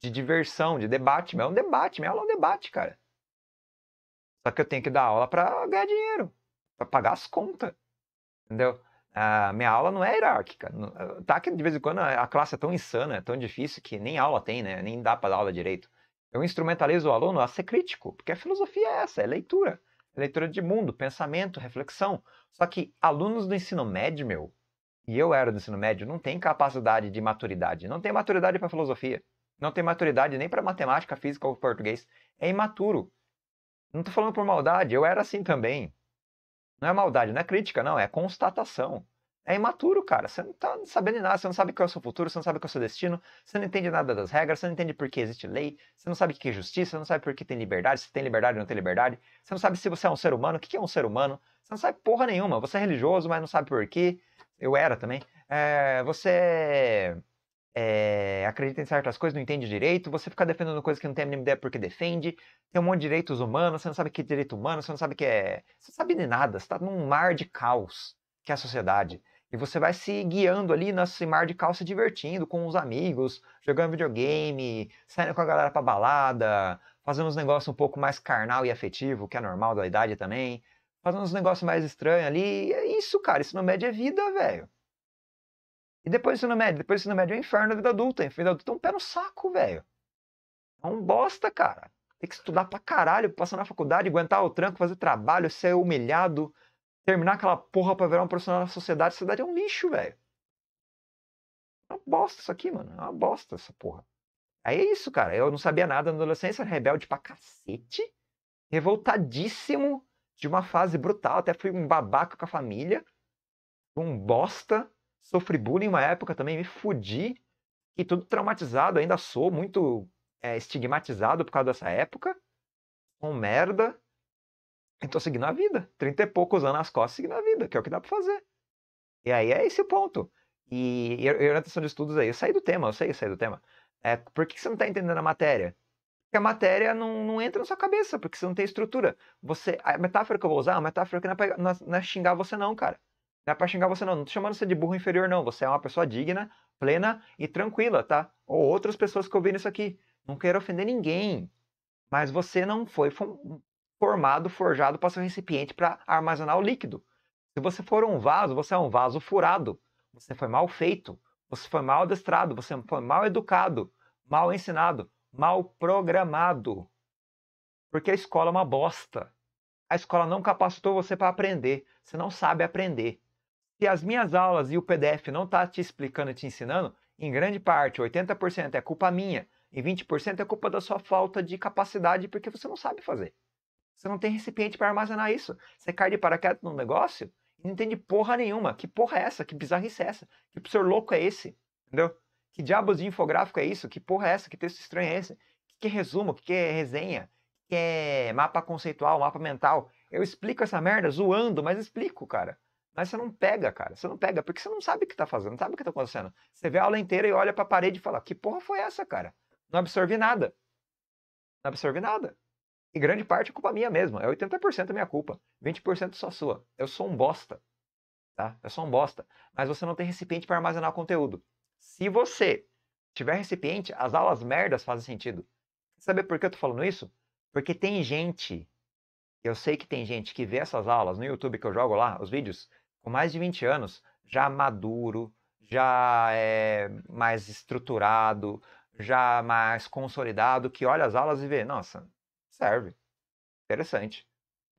de diversão, de debate. Mas é um debate, minha aula é um debate, cara. Só que eu tenho que dar aula para ganhar dinheiro, para pagar as contas, entendeu? A minha aula não é hierárquica. Tá que de vez em quando a classe é tão insana, é tão difícil que nem aula tem, né? Nem dá para dar aula direito. Eu instrumentalizo o aluno a ser crítico, porque a filosofia é essa, é leitura. É leitura de mundo, pensamento, reflexão. Só que alunos do ensino médio, meu, e eu era do ensino médio, não tem capacidade de maturidade, não tem maturidade para filosofia não tem maturidade nem para matemática, física ou português, é imaturo. Não estou falando por maldade, eu era assim também. Não é maldade, não é crítica, não, é constatação. É imaturo, cara. Você não tá sabendo nada, você não sabe qual é o seu futuro, você não sabe qual é o seu destino, você não entende nada das regras, você não entende por que existe lei, você não sabe o que é justiça, você não sabe por que tem liberdade, se tem liberdade ou não tem liberdade, você não sabe se você é um ser humano, o que é um ser humano, você não sabe porra nenhuma. Você é religioso, mas não sabe por quê. Eu era também. É, você é é, acredita em certas coisas, não entende direito, você fica defendendo coisas que não tem a mínima ideia porque defende, tem um monte de direitos humanos, você não sabe que é direito humano, você não sabe que é. Você não sabe de nada, você está num mar de caos que é a sociedade. E você vai se guiando ali nesse mar de caos, se divertindo com os amigos, jogando videogame, saindo com a galera pra balada, fazendo uns negócios um pouco mais carnal e afetivo, que é normal da idade também, fazendo uns negócios mais estranhos ali. É isso, cara, isso não mede a é vida, velho. E depois do ensino médio, depois do ensino médio é um inferno a vida adulta. A vida adulta é um pé no saco, velho. É um bosta, cara. Tem que estudar pra caralho, passar na faculdade, aguentar o tranco, fazer trabalho, ser humilhado, terminar aquela porra pra virar um profissional na sociedade. A sociedade é um lixo, velho. É uma bosta isso aqui, mano. É uma bosta essa porra. Aí é isso, cara. Eu não sabia nada na adolescência, rebelde pra cacete, revoltadíssimo de uma fase brutal. Até fui um babaca com a família, um bosta sofri bullying uma época também, me fudi e tudo traumatizado, ainda sou muito é, estigmatizado por causa dessa época. Com merda. E tô seguindo a vida. Trinta e poucos anos nas costas seguindo a vida, que é o que dá pra fazer. E aí é esse ponto. E, e orientação de estudos aí, eu saí do tema, eu sei, eu saí do tema. É, por que você não tá entendendo a matéria? Porque a matéria não, não entra na sua cabeça, porque você não tem estrutura. Você, a metáfora que eu vou usar, é a metáfora que não é, pra, não é, é xingar você não, cara. Não é pra xingar você, não. Não tô chamando você de burro inferior, não. Você é uma pessoa digna, plena e tranquila, tá? Ou outras pessoas que ouviram isso aqui. Não quero ofender ninguém. Mas você não foi formado, forjado para ser um recipiente para armazenar o líquido. Se você for um vaso, você é um vaso furado. Você foi mal feito. Você foi mal adestrado. Você foi mal educado. Mal ensinado. Mal programado. Porque a escola é uma bosta. A escola não capacitou você para aprender. Você não sabe aprender. Se as minhas aulas e o PDF não está te explicando e te ensinando, em grande parte, 80% é culpa minha e 20% é culpa da sua falta de capacidade porque você não sabe fazer. Você não tem recipiente para armazenar isso. Você cai de paraquedas num negócio e não entende porra nenhuma. Que porra é essa? Que bizarrice é essa? Que professor louco é esse? Entendeu? Que diabos de infográfico é isso? Que porra é essa? Que texto estranho é esse? Que, é resumo? Que, é resenha? Que é mapa conceitual, mapa mental? Eu explico essa merda zoando, mas explico, cara. Mas você não pega, cara. Você não pega, porque você não sabe o que está fazendo, não sabe o que está acontecendo. Você vê a aula inteira e olha para a parede e fala: Que porra foi essa, cara? Não absorvi nada. Não absorvi nada. E grande parte é culpa minha mesmo. É 80% minha culpa. 20% só sua. Eu sou um bosta. Tá? Eu sou um bosta. Mas você não tem recipiente para armazenar conteúdo. Se você tiver recipiente, as aulas merdas fazem sentido. Sabe por que eu tô falando isso? Porque tem gente. Eu sei que tem gente que vê essas aulas no YouTube que eu jogo lá, os vídeos, com mais de 20 anos, já maduro, já é mais estruturado, já mais consolidado, que olha as aulas e vê, nossa, serve. Interessante.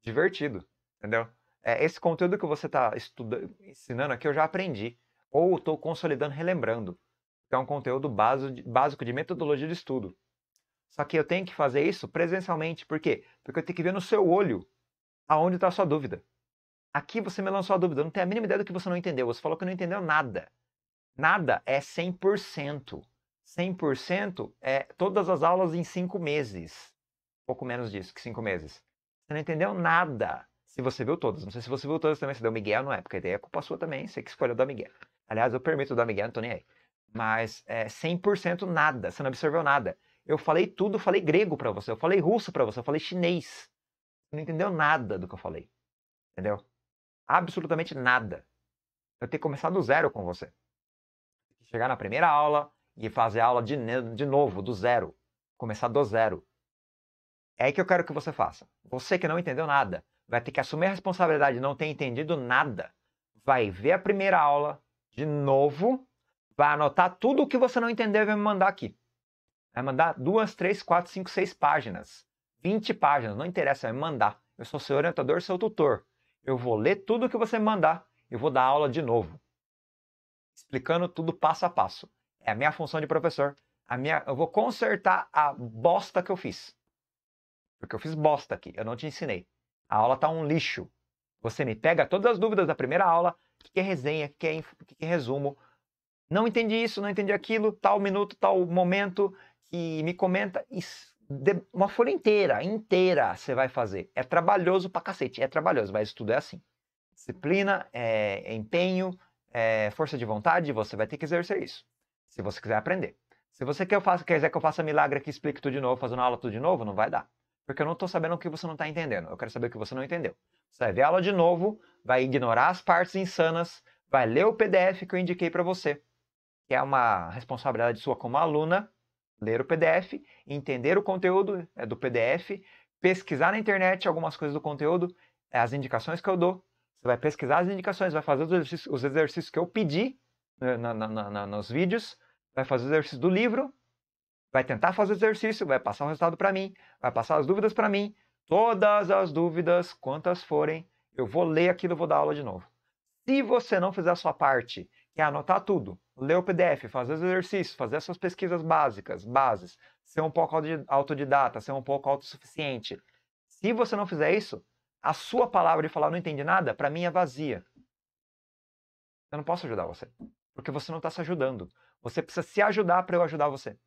Divertido. Entendeu? É, esse conteúdo que você tá está ensinando aqui eu já aprendi. Ou estou consolidando, relembrando. Que é um conteúdo básico de, básico de metodologia de estudo. Só que eu tenho que fazer isso presencialmente. Por quê? Porque eu tenho que ver no seu olho aonde está a sua dúvida. Aqui você me lançou a dúvida, não tem a mínima ideia do que você não entendeu. Você falou que não entendeu nada. Nada é 100%. 100% é todas as aulas em cinco meses. Pouco menos disso que cinco meses. Você não entendeu nada. Se você viu todas. Não sei se você viu todas também, se deu Miguel, não é? Porque ideia é culpa sua também, você que escolheu dar Miguel. Aliás, eu permito dar Miguel, não tô nem aí. Mas é 100% nada, você não absorveu nada. Eu falei tudo, eu falei grego para você, eu falei russo para você, eu falei chinês. Você não entendeu nada do que eu falei. Entendeu? absolutamente nada. Eu tenho que começar do zero com você. Chegar na primeira aula e fazer a aula de, de novo, do zero. Começar do zero. É aí que eu quero que você faça. Você que não entendeu nada, vai ter que assumir a responsabilidade de não ter entendido nada. Vai ver a primeira aula de novo, vai anotar tudo o que você não entendeu e vai me mandar aqui. Vai mandar duas, três, quatro, cinco, seis páginas. 20 páginas, não interessa, vai me mandar. Eu sou seu orientador, seu tutor. Eu vou ler tudo que você mandar. Eu vou dar aula de novo. Explicando tudo passo a passo. É a minha função de professor. A minha, eu vou consertar a bosta que eu fiz. Porque eu fiz bosta aqui, eu não te ensinei. A aula tá um lixo. Você me pega todas as dúvidas da primeira aula, o que, é resenha, o que, é que é resumo. Não entendi isso, não entendi aquilo, tal minuto, tal momento, e me comenta. Isso uma folha inteira, inteira você vai fazer. É trabalhoso pra cacete, é trabalhoso, mas tudo é assim. Disciplina, é, é, empenho, é, força de vontade, você vai ter que exercer isso. Se você quiser aprender. Se você quer eu faça, quiser que eu faça milagre aqui, explique tudo de novo, fazendo aula tudo de novo, não vai dar. Porque eu não estou sabendo o que você não está entendendo. Eu quero saber o que você não entendeu. Você vai ver a aula de novo, vai ignorar as partes insanas, vai ler o PDF que eu indiquei para você, que é uma responsabilidade sua como aluna, ler o PDF, entender o conteúdo eh, do PDF, pesquisar na internet algumas coisas do conteúdo, eh, as indicações que eu dou. Você vai pesquisar as indicações, vai fazer os exercícios, os exercícios que eu pedi né, na, na, na, nos vídeos, vai fazer o exercício do livro, vai tentar fazer o exercício, vai passar o resultado para mim, vai passar as dúvidas para mim. Todas as dúvidas, quantas forem, eu vou ler aquilo, vou dar aula de novo. Se você não fizer a sua parte é anotar tudo, ler o PDF, fazer os exercícios, fazer as suas pesquisas básicas, bases, ser um pouco autodidata, ser um pouco autossuficiente. Se você não fizer isso, a sua palavra de falar não entende nada, para mim é vazia. Eu não posso ajudar você, porque você não está se ajudando. Você precisa se ajudar para eu ajudar você.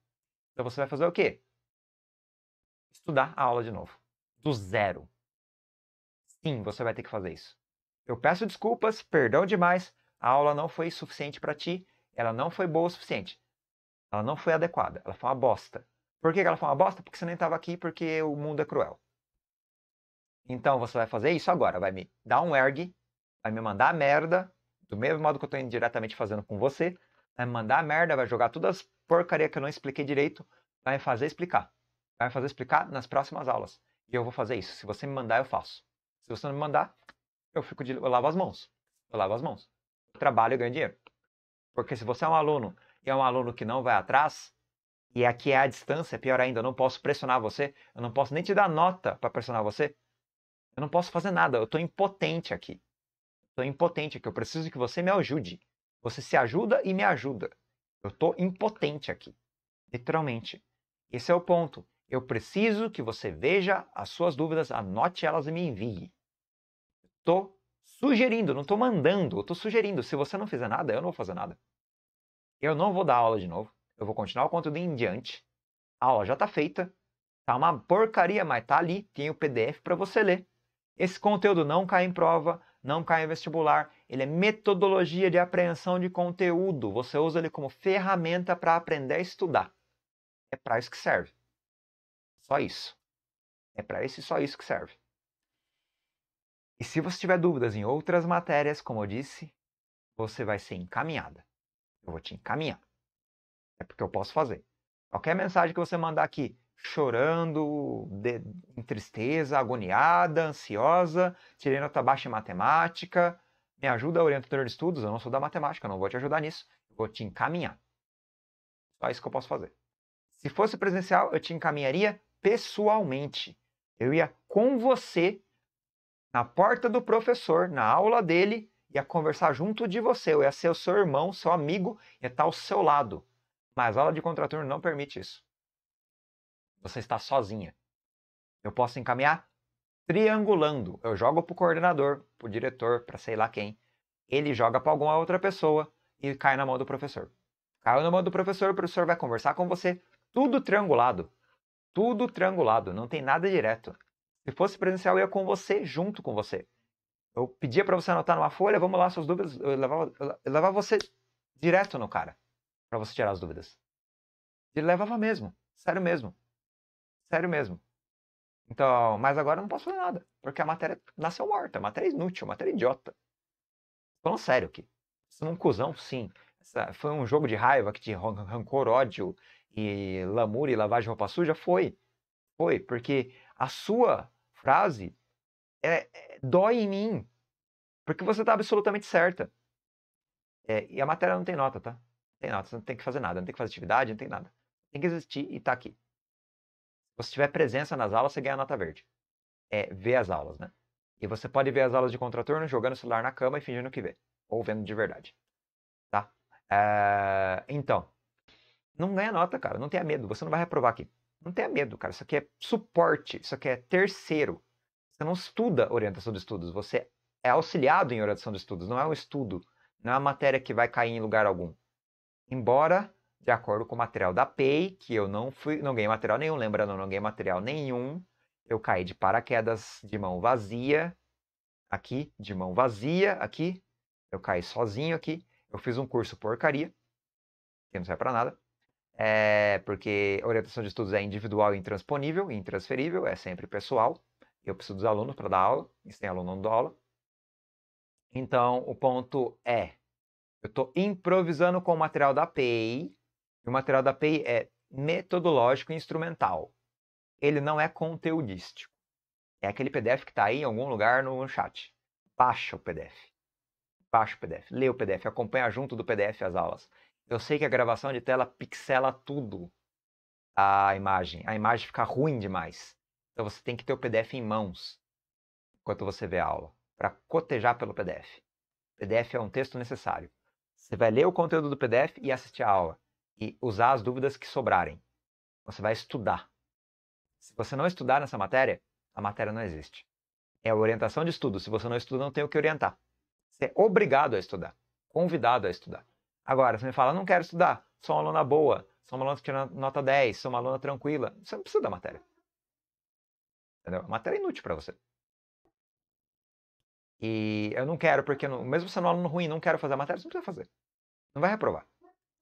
Então você vai fazer o quê? Estudar a aula de novo, do zero. Sim, você vai ter que fazer isso. Eu peço desculpas, perdão demais, a aula não foi suficiente para ti, ela não foi boa o suficiente, ela não foi adequada, ela foi uma bosta. Por que ela foi uma bosta? Porque você nem estava aqui, porque o mundo é cruel. Então você vai fazer isso agora, vai me dar um erg, vai me mandar a merda, do mesmo modo que eu estou indiretamente fazendo com você, vai me mandar a merda, vai jogar todas as porcarias que eu não expliquei direito, vai me fazer explicar. Vai me fazer explicar nas próximas aulas. E eu vou fazer isso. Se você me mandar, eu faço. Se você não me mandar, eu fico de... eu lavo as mãos. Eu lavo as mãos trabalho, e ganha dinheiro. Porque se você é um aluno e é um aluno que não vai atrás, e aqui é a distância, é pior ainda, eu não posso pressionar você, eu não posso nem te dar nota para pressionar você, eu não posso fazer nada, eu estou impotente aqui. Estou impotente aqui, eu preciso que você me ajude. Você se ajuda e me ajuda. Eu estou impotente aqui, literalmente. Esse é o ponto. Eu preciso que você veja as suas dúvidas, anote elas e me envie. Estou sugerindo, não estou mandando, eu estou sugerindo. Se você não fizer nada, eu não vou fazer nada. Eu não vou dar aula de novo. Eu vou continuar o conteúdo em diante. A aula já está feita. Está uma porcaria, mas tá ali. Tem o PDF para você ler. Esse conteúdo não cai em prova, não cai em vestibular. Ele é metodologia de apreensão de conteúdo. Você usa ele como ferramenta para aprender a estudar. É para isso que serve. Só isso. É para isso e só isso que serve. E se você tiver dúvidas em outras matérias, como eu disse, você vai ser encaminhada. Eu vou te encaminhar. É porque eu posso fazer. Qualquer mensagem que você mandar aqui, chorando, de, em tristeza, agoniada, ansiosa, tirei nota baixa em matemática, me ajuda, orientador de estudos, eu não sou da matemática, não vou te ajudar nisso, eu vou te encaminhar. Só isso que eu posso fazer. Se fosse presencial, eu te encaminharia pessoalmente. Eu ia com você na porta do professor, na aula dele, ia conversar junto de você, ou ia ser o seu irmão, seu amigo, ia estar ao seu lado. Mas a aula de contraturno não permite isso. Você está sozinha. Eu posso encaminhar triangulando. Eu jogo para o coordenador, para o diretor, para sei lá quem. Ele joga para alguma outra pessoa e cai na mão do professor. Caiu na mão do professor, o professor vai conversar com você. Tudo triangulado. Tudo triangulado, não tem nada direto. Se fosse presencial, eu ia com você, junto com você. Eu pedia para você anotar numa folha, vamos lá, suas dúvidas. Eu levava, eu levava você direto no cara, para você tirar as dúvidas. Ele levava mesmo, sério mesmo. Sério mesmo. Então, mas agora eu não posso fazer nada, porque a matéria nasceu morta, a matéria é inútil, a matéria é idiota. Falando sério aqui. Isso é um cuzão, sim. Essa, foi um jogo de raiva que te rancor, ódio e lamúria e lavagem de roupa suja? Foi. Foi, porque a sua frase é, é, dói em mim, porque você está absolutamente certa. É, e a matéria não tem nota, tá? Não tem nota, você não tem que fazer nada, não tem que fazer atividade, não tem nada. Tem que existir e tá aqui. Se você tiver presença nas aulas, você ganha nota verde. É ver as aulas, né? E você pode ver as aulas de contraturno jogando o celular na cama e fingindo que vê. Ou vendo de verdade. Tá? É, então, não ganha nota, cara. Não tenha medo. Você não vai reprovar aqui. Não tenha medo, cara. Isso aqui é suporte, isso aqui é terceiro. Você não estuda orientação de estudos, você é auxiliado em orientação de estudos, não é um estudo, não é uma matéria que vai cair em lugar algum. Embora, de acordo com o material da PEI, que eu não fui, não ganhei material nenhum, lembrando, não ganhei material nenhum, eu caí de paraquedas de mão vazia, aqui, de mão vazia, aqui, eu caí sozinho aqui, eu fiz um curso porcaria, que não serve para nada, é, porque orientação de estudos é individual e intransponível, e intransferível, é sempre pessoal. Eu preciso dos alunos para dar aula, e sem aluno não dou aula. Então, o ponto é, eu estou improvisando com o material da API, e o material da API é metodológico e instrumental. Ele não é conteudístico. É aquele PDF que está aí em algum lugar no chat. Baixa o PDF. Baixa o PDF, lê o PDF, acompanha junto do PDF as aulas. Eu sei que a gravação de tela pixela tudo a imagem. A imagem fica ruim demais. Então você tem que ter o PDF em mãos enquanto você vê a aula, para cotejar pelo PDF. O PDF é um texto necessário. Você vai ler o conteúdo do PDF e assistir a aula e usar as dúvidas que sobrarem. Você vai estudar. Se você não estudar nessa matéria, a matéria não existe. É a orientação de estudo. Se você não estuda, não tem o que orientar. Você é obrigado a estudar, convidado a estudar. Agora, você me fala, não quero estudar, sou uma aluna boa, sou uma aluna que tira nota 10, sou uma aluna tranquila. Você não precisa da matéria. Entendeu? A matéria é inútil para você. E eu não quero, porque não, mesmo sendo um aluno ruim, não quero fazer a matéria, você não precisa fazer. Não vai reprovar.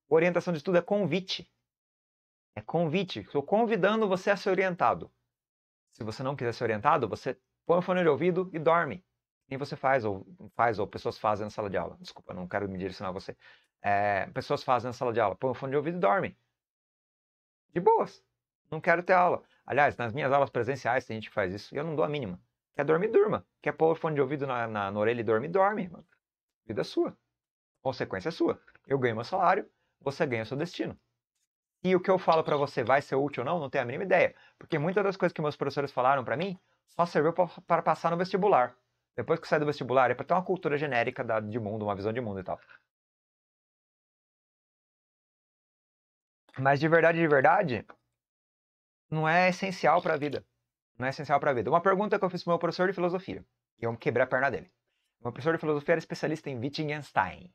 Orientação de estudo é convite. É convite. Estou convidando você a ser orientado. Se você não quiser ser orientado, você põe o fone de ouvido e dorme. E você faz, ou faz, ou pessoas fazem na sala de aula. Desculpa, não quero me direcionar a você é, pessoas fazem na sala de aula? Põe o fone de ouvido e dorme. De boas. Não quero ter aula. Aliás, nas minhas aulas presenciais tem gente que faz isso e eu não dou a mínima. Quer dormir, durma. Quer pôr o fone de ouvido na, na, na orelha e dormir, dorme. Mano. Vida sua. Consequência sua. Eu ganho meu salário, você ganha seu destino. E o que eu falo para você vai ser útil ou não, não tenho a mínima ideia. Porque muitas das coisas que meus professores falaram para mim só serviu para passar no vestibular. Depois que sai do vestibular, é para ter uma cultura genérica da, de mundo, uma visão de mundo e tal. Mas de verdade, de verdade, não é essencial para a vida. Não é essencial para a vida. Uma pergunta que eu fiz pro meu professor de filosofia, e eu quebrei a perna dele. Meu professor de filosofia era especialista em Wittgenstein,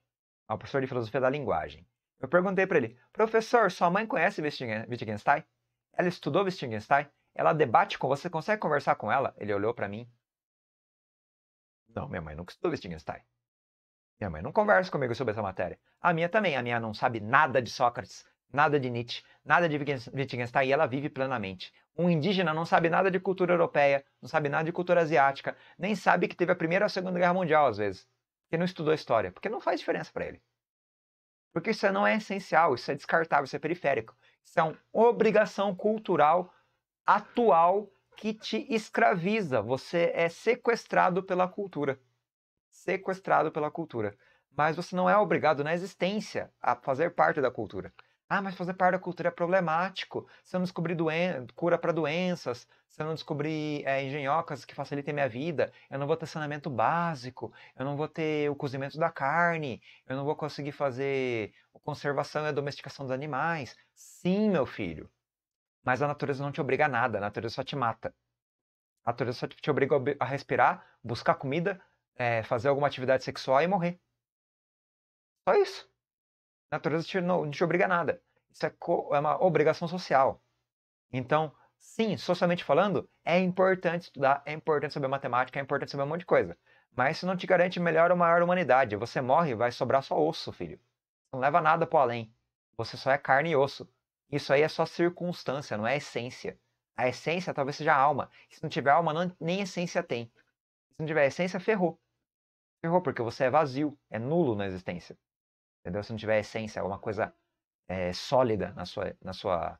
é o professor de filosofia da linguagem. Eu perguntei para ele, professor, sua mãe conhece Wittgenstein? Ela estudou Wittgenstein? Ela debate com você? Consegue conversar com ela? Ele olhou para mim. Não, minha mãe nunca estudou Wittgenstein. Minha mãe não conversa comigo sobre essa matéria. A minha também. A minha não sabe nada de Sócrates nada de Nietzsche, nada de Wittgenstein, e ela vive plenamente. Um indígena não sabe nada de cultura europeia, não sabe nada de cultura asiática, nem sabe que teve a Primeira ou a Segunda Guerra Mundial, às vezes, porque não estudou história, porque não faz diferença para ele. Porque isso não é essencial, isso é descartável, isso é periférico. Isso é uma obrigação cultural atual que te escraviza. Você é sequestrado pela cultura. Sequestrado pela cultura. Mas você não é obrigado na existência a fazer parte da cultura. Ah, mas fazer parte da cultura é problemático. Se eu não descobrir doen cura para doenças, se eu não descobrir é, engenhocas que facilitem minha vida, eu não vou ter saneamento básico, eu não vou ter o cozimento da carne, eu não vou conseguir fazer conservação e a domesticação dos animais. Sim, meu filho. Mas a natureza não te obriga a nada, a natureza só te mata. A natureza só te obriga a respirar, buscar comida, é, fazer alguma atividade sexual e morrer. Só isso natureza te, não, não te obriga a nada. Isso é, co, é uma obrigação social. Então, sim, socialmente falando, é importante estudar, é importante saber matemática, é importante saber um monte de coisa. Mas isso não te garante melhor ou maior humanidade. Você morre, vai sobrar só osso, filho. Não leva nada pro além. Você só é carne e osso. Isso aí é só circunstância, não é essência. A essência talvez seja a alma. Se não tiver alma, não, nem essência tem. Se não tiver essência, ferrou. Ferrou, porque você é vazio, é nulo na existência entendeu? Se não tiver essência, alguma é coisa é, sólida na sua, na sua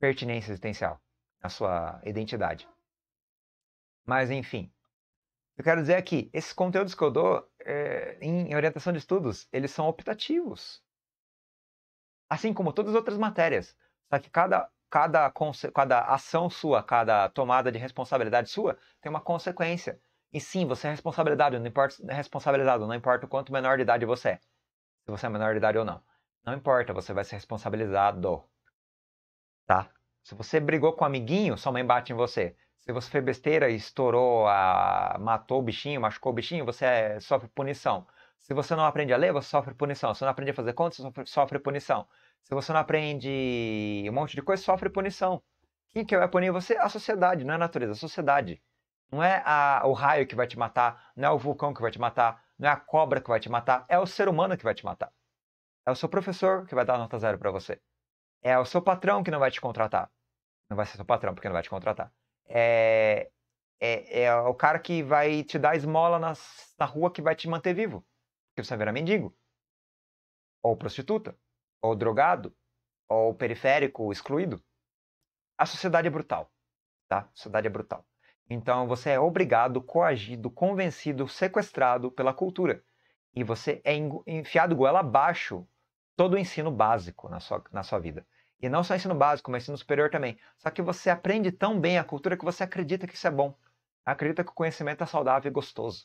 pertinência existencial, na sua identidade. Mas, enfim, eu quero dizer aqui, é esses conteúdos que eu dou é, em orientação de estudos, eles são optativos. Assim como todas as outras matérias. Só que cada, cada, cada ação sua, cada tomada de responsabilidade sua, tem uma consequência. E sim, você é responsabilidado, não importa, é responsabilizado, não importa o quanto menor de idade você é se você é menor de idade ou não. Não importa, você vai ser responsabilizado. Tá? Se você brigou com um amiguinho, sua mãe bate em você. Se você fez besteira e estourou, a... matou o bichinho, machucou o bichinho, você é, sofre punição. Se você não aprende a ler, você sofre punição. Se você não aprende a fazer contas, você sofre punição. Se você não aprende um monte de coisa, sofre punição. Quem que vai punir você? A sociedade, não é a natureza, a sociedade. Não é a... o raio que vai te matar, não é o vulcão que vai te matar, não é a cobra que vai te matar, é o ser humano que vai te matar. É o seu professor que vai dar nota zero para você. É o seu patrão que não vai te contratar. Não vai ser seu patrão, porque não vai te contratar. É, é, é o cara que vai te dar esmola na, na rua que vai te manter vivo. Porque você vira mendigo. Ou prostituta. Ou drogado. Ou periférico, excluído. A sociedade é brutal. Tá? A sociedade é brutal. Então você é obrigado, coagido, convencido, sequestrado pela cultura. E você é enfiado goela abaixo todo o ensino básico na sua, na sua vida. E não só ensino básico, mas ensino superior também. Só que você aprende tão bem a cultura que você acredita que isso é bom. Acredita que o conhecimento é saudável e gostoso.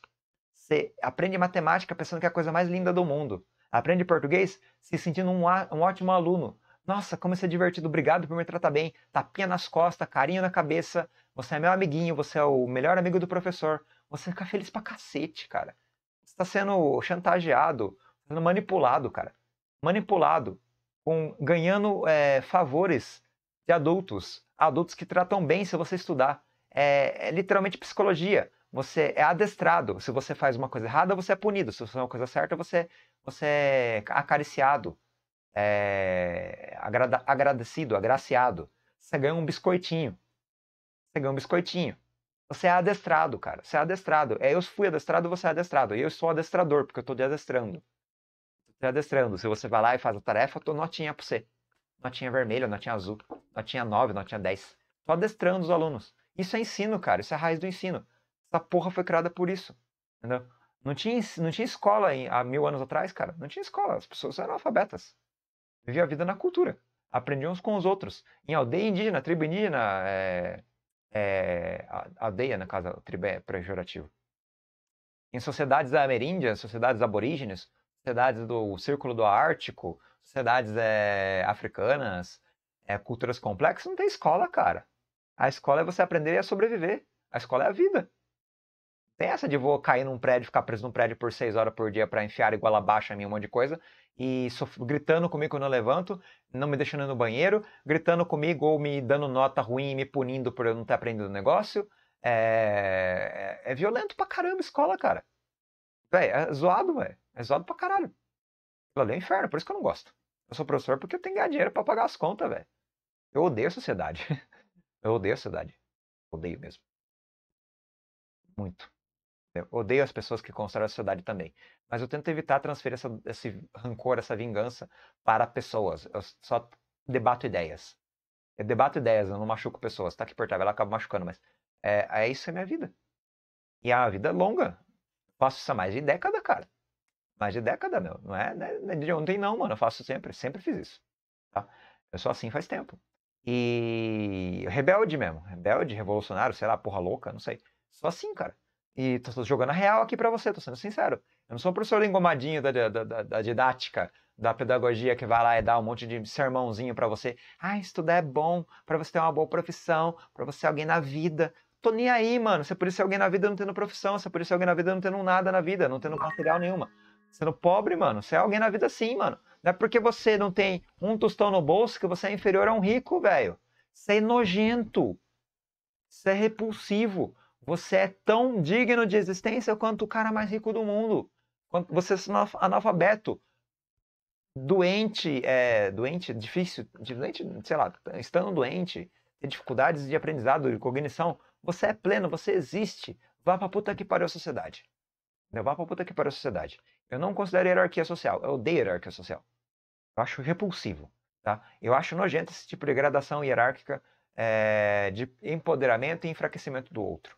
Você aprende matemática pensando que é a coisa mais linda do mundo. Aprende português se sentindo um, um ótimo aluno. Nossa, como isso é divertido, obrigado por me tratar bem. Tapinha nas costas, carinho na cabeça. Você é meu amiguinho, você é o melhor amigo do professor. Você fica feliz pra cacete, cara. Você tá sendo chantageado, sendo manipulado, cara. Manipulado. Com, ganhando é, favores de adultos. Adultos que tratam bem se você estudar. é, é literalmente psicologia você é adestrado. Se você faz uma coisa errada, você é punido. Se você faz uma coisa certa, você, você é acariciado é, agrada, agradecido, agraciado, você ganha um biscoitinho. Você ganha um biscoitinho. Você é adestrado, cara. Você é adestrado. É, eu fui adestrado, você é adestrado. E eu sou adestrador, porque eu estou te adestrando. Te adestrando. Se você vai lá e faz a tarefa, eu tô notinha para você. Notinha vermelha, notinha azul, notinha 9, notinha 10. Tô adestrando os alunos. Isso é ensino, cara. Isso é a raiz do ensino. Essa porra foi criada por isso. Entendeu? Não tinha, não tinha escola em, há mil anos atrás, cara. Não tinha escola. As pessoas eram alfabetas. Vivia a vida na cultura. Aprendia uns com os outros. Em aldeia indígena, tribo indígena, é, é, aldeia, na casa, tribo é pejorativo. Em sociedades ameríndias, sociedades aborígenes, sociedades do Círculo do Ártico, sociedades é, africanas, é, culturas complexas, não tem escola, cara. A escola é você aprender a sobreviver. A escola é a vida. Tem essa de vou cair num prédio, ficar preso num prédio por seis horas por dia para enfiar igual abaixo a mim um monte de coisa e gritando comigo quando eu levanto, não me deixando no banheiro, gritando comigo ou me dando nota ruim, me punindo por eu não ter aprendido o negócio. É, é, é violento pra caramba a escola, cara. Véi, é zoado, velho. É zoado pra caralho. Aquilo é inferno, por isso que eu não gosto. Eu sou professor porque eu tenho que ganhar dinheiro pra pagar as contas, velho. Eu odeio a sociedade. (laughs) eu odeio a sociedade. Odeio mesmo. Muito. Eu odeio as pessoas que constroem a sociedade também. Mas eu tento evitar transferir essa, esse rancor, essa vingança para pessoas. Eu só debato ideias. Eu debato ideias, eu não machuco pessoas. Tá que portável, ela acaba machucando, mas é, é isso é minha vida. E a vida é longa. faço isso há mais de década, cara. Mais de década, meu. Não é, não é né, de ontem, não, mano. Eu faço sempre. Sempre fiz isso. Tá? Eu sou assim faz tempo. E rebelde mesmo. Rebelde, revolucionário, sei lá, porra louca, não sei. Só assim, cara. E tô jogando a real aqui para você, tô sendo sincero. Eu não sou um professor engomadinho da, da, da, da didática, da pedagogia que vai lá e dá um monte de sermãozinho para você. Ah, estudar é bom para você ter uma boa profissão, para você ser alguém na vida. Tô nem aí, mano. Você podia ser alguém na vida não tendo profissão, você podia ser alguém na vida não tendo nada na vida, não tendo material nenhuma. Sendo pobre, mano, você é alguém na vida sim, mano. Não é porque você não tem um tostão no bolso que você é inferior a um rico, velho. Você é nojento. Você é repulsivo. Você é tão digno de existência quanto o cara mais rico do mundo. Quanto você é analfabeto, doente, é, doente, difícil, doente, sei lá, estando doente, tem dificuldades de aprendizado, de cognição. Você é pleno, você existe. Vá pra puta que pariu a sociedade. Vá pra puta que pariu a sociedade. Eu não considero hierarquia social. Eu odeio hierarquia social. Eu acho repulsivo. Tá? Eu acho nojento esse tipo de gradação hierárquica é, de empoderamento e enfraquecimento do outro.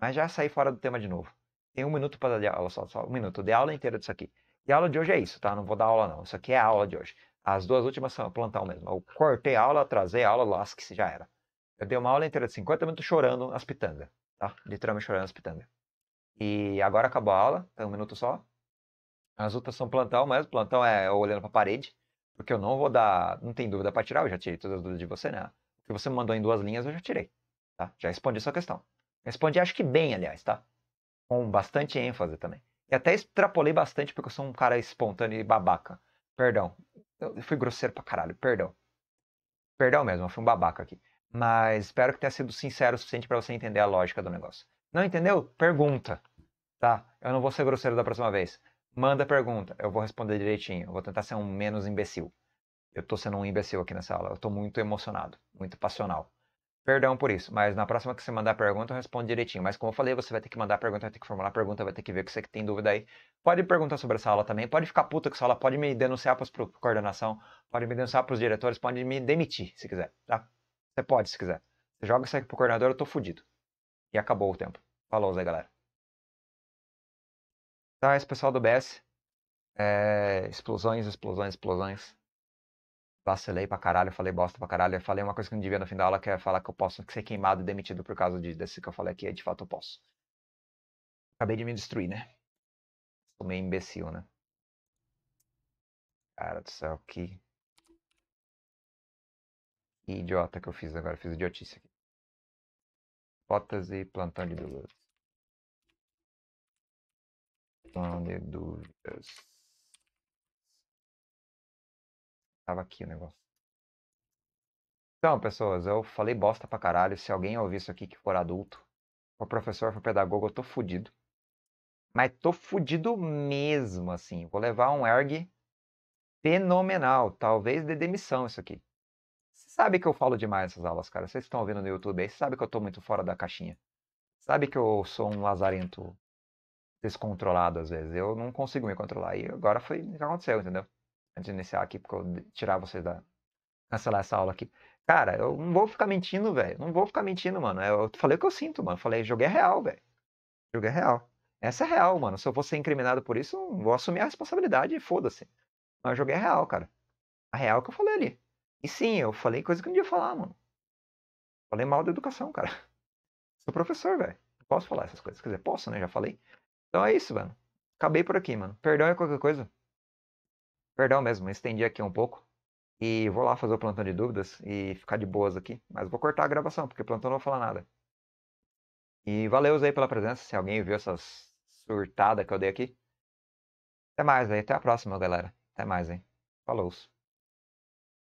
Mas já saí fora do tema de novo. Tem um minuto para dar aula, só, só um minuto. Eu dei aula inteira disso aqui. E a aula de hoje é isso, tá? Não vou dar aula, não. Isso aqui é a aula de hoje. As duas últimas são plantão mesmo. Eu cortei a aula, atrasei a aula, lasque-se, já era. Eu dei uma aula inteira de 50 minutos chorando as pitangas, tá? Literalmente chorando as pitangas. E agora acabou a aula, tem um minuto só. As outras são plantão mesmo. Plantão é olhando para a parede, porque eu não vou dar. Não tem dúvida para tirar, eu já tirei todas as dúvidas de você, né? O que você me mandou em duas linhas, eu já tirei, tá? Já respondi a sua questão. Respondi, acho que bem, aliás, tá? Com bastante ênfase também. E até extrapolei bastante porque eu sou um cara espontâneo e babaca. Perdão. Eu fui grosseiro pra caralho, perdão. Perdão mesmo, eu fui um babaca aqui. Mas espero que tenha sido sincero o suficiente para você entender a lógica do negócio. Não entendeu? Pergunta. Tá? Eu não vou ser grosseiro da próxima vez. Manda pergunta. Eu vou responder direitinho. Eu vou tentar ser um menos imbecil. Eu tô sendo um imbecil aqui nessa aula. Eu tô muito emocionado, muito passional. Perdão por isso, mas na próxima que você mandar a pergunta, eu respondo direitinho. Mas como eu falei, você vai ter que mandar a pergunta, vai ter que formular a pergunta, vai ter que ver que você que tem dúvida aí. Pode perguntar sobre essa aula também, pode ficar puta com essa aula, pode me denunciar para a coordenação, pode me denunciar para os diretores, pode me demitir, se quiser, tá? Você pode, se quiser. Você joga isso aqui pro coordenador, eu tô fudido. E acabou o tempo. Falou, Zé, galera. Tá, esse pessoal do BS. É... Explosões, explosões, explosões vacilei pra caralho, falei bosta pra caralho, falei uma coisa que não devia no fim da aula, que é falar que eu posso ser queimado e demitido por causa de, desse que eu falei aqui, de fato eu posso. Acabei de me destruir, né? Sou meio imbecil, né? Cara do céu, que... que idiota que eu fiz agora, fiz idiotice aqui. Hipótese e plantão de dúvidas. Plantão de dúvidas. Tava aqui o negócio. Então, pessoas, eu falei bosta pra caralho. Se alguém ouvir isso aqui que for adulto, for professor, for pedagogo, eu tô fudido. Mas tô fudido mesmo, assim. Vou levar um erg fenomenal. Talvez de demissão isso aqui. Você sabe que eu falo demais essas aulas, cara. Vocês estão ouvindo no YouTube aí, sabe que eu tô muito fora da caixinha. Sabe que eu sou um lazarento descontrolado às vezes. Eu não consigo me controlar. E agora foi o que aconteceu, entendeu? antes de iniciar aqui, porque eu tirar vocês da. cancelar essa aula aqui. Cara, eu não vou ficar mentindo, velho. Não vou ficar mentindo, mano. É, eu falei o que eu sinto, mano. Eu falei, jogo é real, velho. Jogo é real. Essa é real, mano. Se eu for ser incriminado por isso, eu vou assumir a responsabilidade e foda-se. Mas joguei jogo é real, cara. A real é que eu falei ali. E sim, eu falei coisa que não devia falar, mano. Falei mal da educação, cara. (laughs) Sou professor, velho. Posso falar essas coisas. Quer dizer, posso, né? Já falei. Então é isso, mano. Acabei por aqui, mano. Perdão é qualquer coisa. Perdão mesmo, estendi aqui um pouco. E vou lá fazer o plantão de dúvidas e ficar de boas aqui. Mas vou cortar a gravação, porque o plantão não vai falar nada. E valeu aí pela presença, se alguém viu essa surtada que eu dei aqui. Até mais aí, até a próxima, galera. Até mais, hein. Falou.